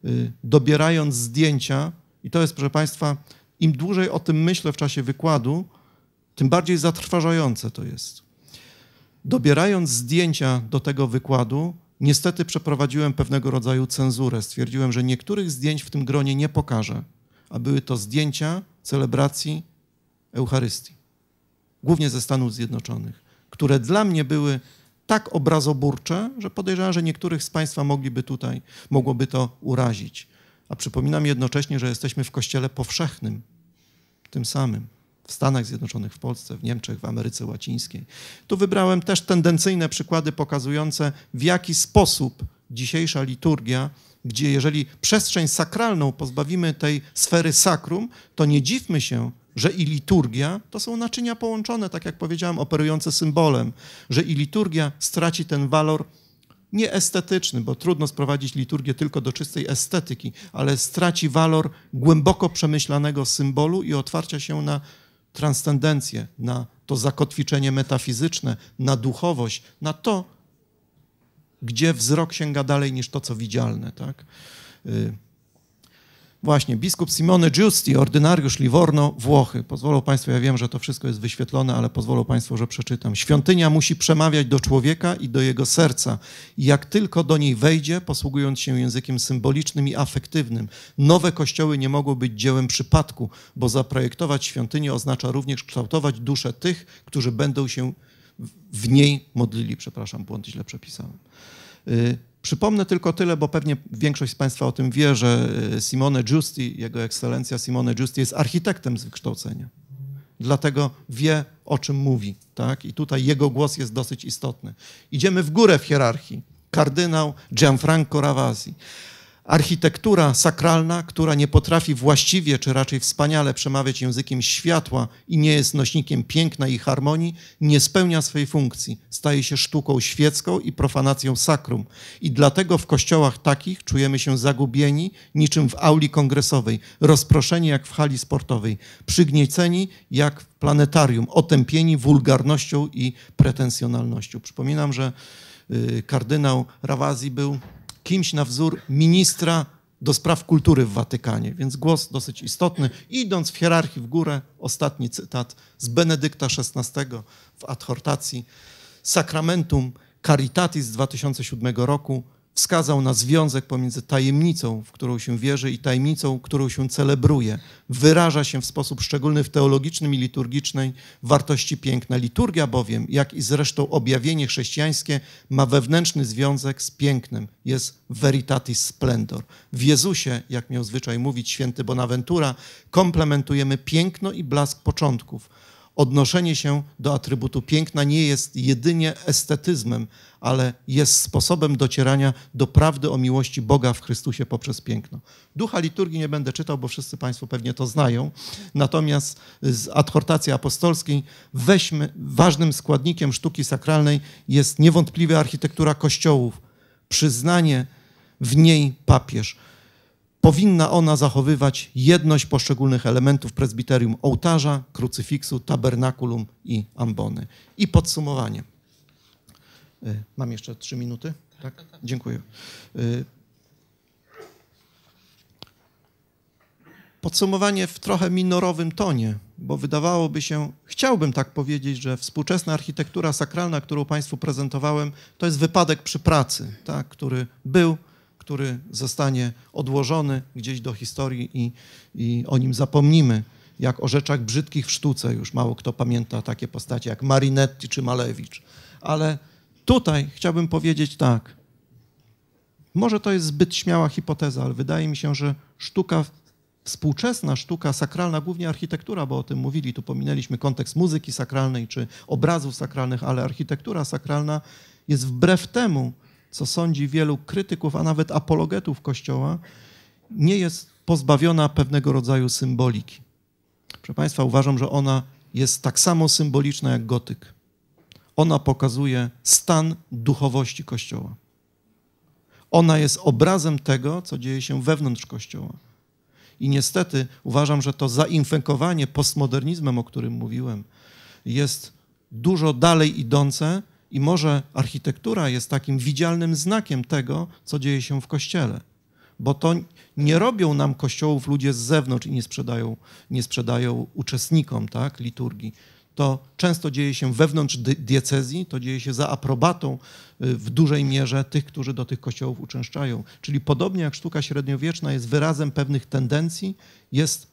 A: y, dobierając zdjęcia, i to jest, proszę Państwa, im dłużej o tym myślę w czasie wykładu, tym bardziej zatrważające to jest. Dobierając zdjęcia do tego wykładu, niestety przeprowadziłem pewnego rodzaju cenzurę. Stwierdziłem, że niektórych zdjęć w tym gronie nie pokażę, a były to zdjęcia celebracji Eucharystii, głównie ze Stanów Zjednoczonych, które dla mnie były tak obrazoburcze, że podejrzewam, że niektórych z Państwa mogliby tutaj, mogłoby to urazić. A przypominam jednocześnie, że jesteśmy w kościele powszechnym, tym samym. W Stanach Zjednoczonych, w Polsce, w Niemczech, w Ameryce Łacińskiej. Tu wybrałem też tendencyjne przykłady pokazujące, w jaki sposób dzisiejsza liturgia, gdzie jeżeli przestrzeń sakralną pozbawimy tej sfery sakrum, to nie dziwmy się, że i liturgia to są naczynia połączone, tak jak powiedziałem, operujące symbolem, że i liturgia straci ten walor nieestetyczny, bo trudno sprowadzić liturgię tylko do czystej estetyki, ale straci walor głęboko przemyślanego symbolu i otwarcia się na transcendencję, na to zakotwiczenie metafizyczne, na duchowość, na to, gdzie wzrok sięga dalej niż to, co widzialne. Tak? Y, Właśnie, biskup Simone Giusti, ordynariusz Livorno, Włochy. Pozwolą Państwo, ja wiem, że to wszystko jest wyświetlone, ale pozwolą Państwo, że przeczytam. Świątynia musi przemawiać do człowieka i do jego serca. I jak tylko do niej wejdzie, posługując się językiem symbolicznym i afektywnym, nowe kościoły nie mogą być dziełem przypadku, bo zaprojektować świątynię oznacza również kształtować duszę tych, którzy będą się w niej modlili. Przepraszam, błąd źle przepisałem. Y, Przypomnę tylko tyle, bo pewnie większość z Państwa o tym wie, że e, Simone Giusti, jego ekscelencja Simone Giusti jest architektem z wykształcenia. Dlatego wie, o czym mówi. Tak? I tutaj jego głos jest dosyć istotny. Idziemy w górę w hierarchii. Kardynał Gianfranco Ravasi. Architektura sakralna, która nie potrafi właściwie, czy raczej wspaniale przemawiać językiem światła i nie jest nośnikiem piękna i harmonii, nie spełnia swojej funkcji. Staje się sztuką świecką i profanacją sakrum. I dlatego w kościołach takich czujemy się zagubieni, niczym w auli kongresowej, rozproszeni jak w hali sportowej, przygnieceni jak w planetarium, otępieni wulgarnością i pretensjonalnością. Przypominam, że y, kardynał Rawazji był kimś na wzór ministra do spraw kultury w Watykanie, więc głos dosyć istotny. Idąc w hierarchii w górę, ostatni cytat z Benedykta XVI w adhortacji Sacramentum Caritatis z 2007 roku wskazał na związek pomiędzy tajemnicą, w którą się wierzy, i tajemnicą, którą się celebruje. Wyraża się w sposób szczególny w teologicznym i liturgicznej wartości piękna. Liturgia bowiem, jak i zresztą objawienie chrześcijańskie, ma wewnętrzny związek z pięknem. Jest veritatis splendor. W Jezusie, jak miał zwyczaj mówić święty Bonaventura, komplementujemy piękno i blask początków odnoszenie się do atrybutu piękna nie jest jedynie estetyzmem, ale jest sposobem docierania do prawdy o miłości Boga w Chrystusie poprzez piękno. Ducha liturgii nie będę czytał, bo wszyscy Państwo pewnie to znają. Natomiast z adhortacji apostolskiej weźmy, ważnym składnikiem sztuki sakralnej jest niewątpliwie architektura kościołów, przyznanie w niej papież powinna ona zachowywać jedność poszczególnych elementów prezbiterium ołtarza, krucyfiksu, tabernakulum i ambony. I podsumowanie. Y, mam jeszcze trzy minuty? Tak? Dziękuję. Y, podsumowanie w trochę minorowym tonie, bo wydawałoby się, chciałbym tak powiedzieć, że współczesna architektura sakralna, którą Państwu prezentowałem, to jest wypadek przy pracy, tak, który był który zostanie odłożony gdzieś do historii i, i o nim zapomnimy, jak o rzeczach brzydkich w sztuce. Już mało kto pamięta takie postacie jak Marinetti czy Malewicz. Ale tutaj chciałbym powiedzieć tak. Może to jest zbyt śmiała hipoteza, ale wydaje mi się, że sztuka współczesna sztuka sakralna, głównie architektura, bo o tym mówili, tu pominęliśmy kontekst muzyki sakralnej czy obrazów sakralnych, ale architektura sakralna jest wbrew temu, co sądzi wielu krytyków, a nawet apologetów Kościoła, nie jest pozbawiona pewnego rodzaju symboliki. Proszę Państwa, uważam, że ona jest tak samo symboliczna jak gotyk. Ona pokazuje stan duchowości Kościoła. Ona jest obrazem tego, co dzieje się wewnątrz Kościoła. I niestety uważam, że to zainfekowanie postmodernizmem, o którym mówiłem, jest dużo dalej idące i może architektura jest takim widzialnym znakiem tego, co dzieje się w kościele, bo to nie robią nam kościołów ludzie z zewnątrz i nie sprzedają, nie sprzedają uczestnikom tak, liturgii. To często dzieje się wewnątrz diecezji, to dzieje się za aprobatą y, w dużej mierze tych, którzy do tych kościołów uczęszczają. Czyli podobnie jak sztuka średniowieczna jest wyrazem pewnych tendencji, jest,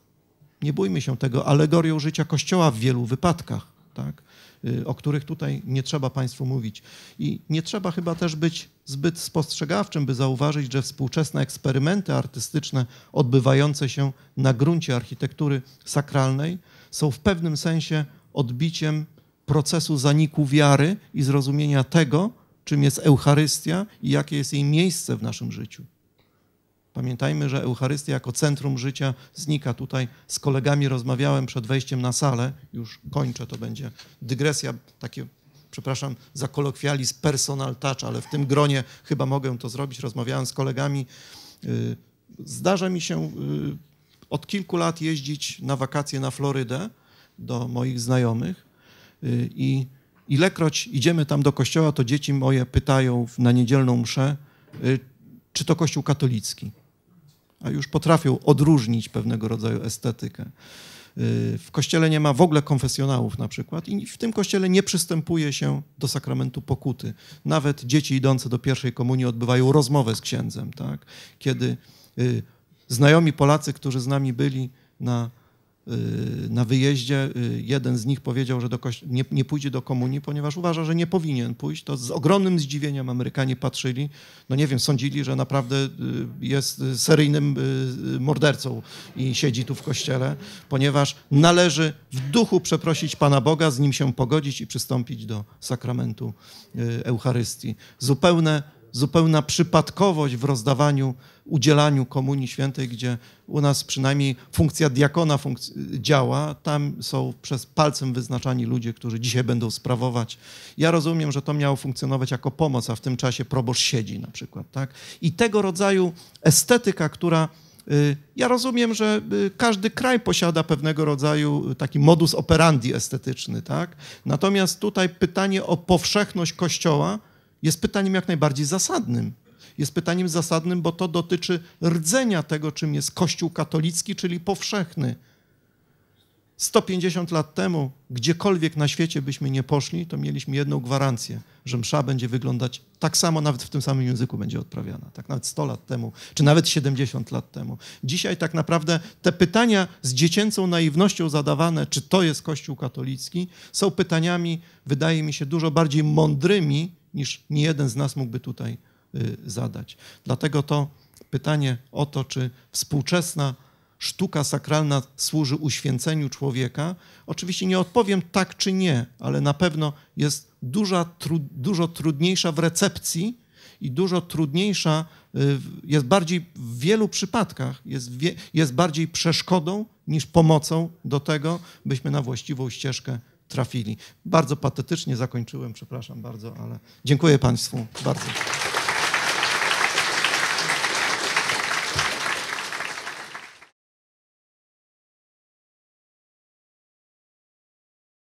A: nie bójmy się tego, alegorią życia kościoła w wielu wypadkach. Tak? Y, o których tutaj nie trzeba Państwu mówić. I nie trzeba chyba też być zbyt spostrzegawczym, by zauważyć, że współczesne eksperymenty artystyczne odbywające się na gruncie architektury sakralnej są w pewnym sensie odbiciem procesu zaniku wiary i zrozumienia tego, czym jest Eucharystia i jakie jest jej miejsce w naszym życiu. Pamiętajmy, że Eucharystia jako centrum życia znika. Tutaj z kolegami rozmawiałem przed wejściem na salę, już kończę, to będzie dygresja, takie, przepraszam za kolokwializm, personal touch, ale w tym gronie chyba mogę to zrobić. Rozmawiałem z kolegami. Y, zdarza mi się y, od kilku lat jeździć na wakacje na Florydę do moich znajomych y, i ilekroć idziemy tam do kościoła, to dzieci moje pytają na niedzielną mszę, czy to kościół katolicki a już potrafią odróżnić pewnego rodzaju estetykę. Y, w kościele nie ma w ogóle konfesjonałów na przykład i w tym kościele nie przystępuje się do sakramentu pokuty. Nawet dzieci idące do pierwszej komunii odbywają rozmowę z księdzem, tak? kiedy y, znajomi Polacy, którzy z nami byli na Y, na wyjeździe y, jeden z nich powiedział, że nie, nie, pójdzie do komunii, ponieważ uważa, że nie powinien pójść. To z ogromnym zdziwieniem Amerykanie patrzyli. No nie wiem, sądzili, że naprawdę y, jest seryjnym mordercą i siedzi tu w kościele, ponieważ należy w duchu przeprosić Pana Boga, z nim się pogodzić i przystąpić do sakramentu Eucharystii. Zupełne, zupełna przypadkowość w rozdawaniu udzielaniu Komunii Świętej, gdzie u nas przynajmniej funkcja diakona funkc- działa, tam są przez palcem wyznaczani ludzie, którzy dzisiaj będą sprawować. Ja rozumiem, że to miało funkcjonować jako pomoc, a w tym czasie proboszcz siedzi na przykład. Tak? I tego rodzaju estetyka, która y, ja rozumiem, że y, każdy kraj posiada pewnego rodzaju y, taki modus operandi estetyczny, tak? Natomiast tutaj pytanie o powszechność Kościoła jest pytaniem jak najbardziej zasadnym jest pytaniem zasadnym, bo to dotyczy rdzenia tego, czym jest Kościół katolicki, czyli powszechny. 150 lat temu, gdziekolwiek na świecie byśmy nie poszli, to mieliśmy jedną gwarancję, że msza będzie wyglądać tak samo, nawet w tym samym języku będzie odprawiana. Tak nawet 100 lat temu, czy nawet 70 lat temu. Dzisiaj tak naprawdę te pytania z dziecięcą naiwnością zadawane, czy to jest Kościół katolicki, są pytaniami, wydaje mi się, dużo bardziej mądrymi niż niejeden z nas mógłby tutaj Y, zadać. Dlatego to pytanie o to, czy współczesna sztuka sakralna służy uświęceniu człowieka, oczywiście nie odpowiem tak czy nie, ale na pewno jest duża, tru, dużo trudniejsza w recepcji i dużo trudniejsza, y, jest bardziej w wielu przypadkach, jest, jest bardziej przeszkodą niż pomocą do tego, byśmy na właściwą ścieżkę trafili. Bardzo patetycznie zakończyłem, przepraszam bardzo, ale dziękuję Państwu bardzo.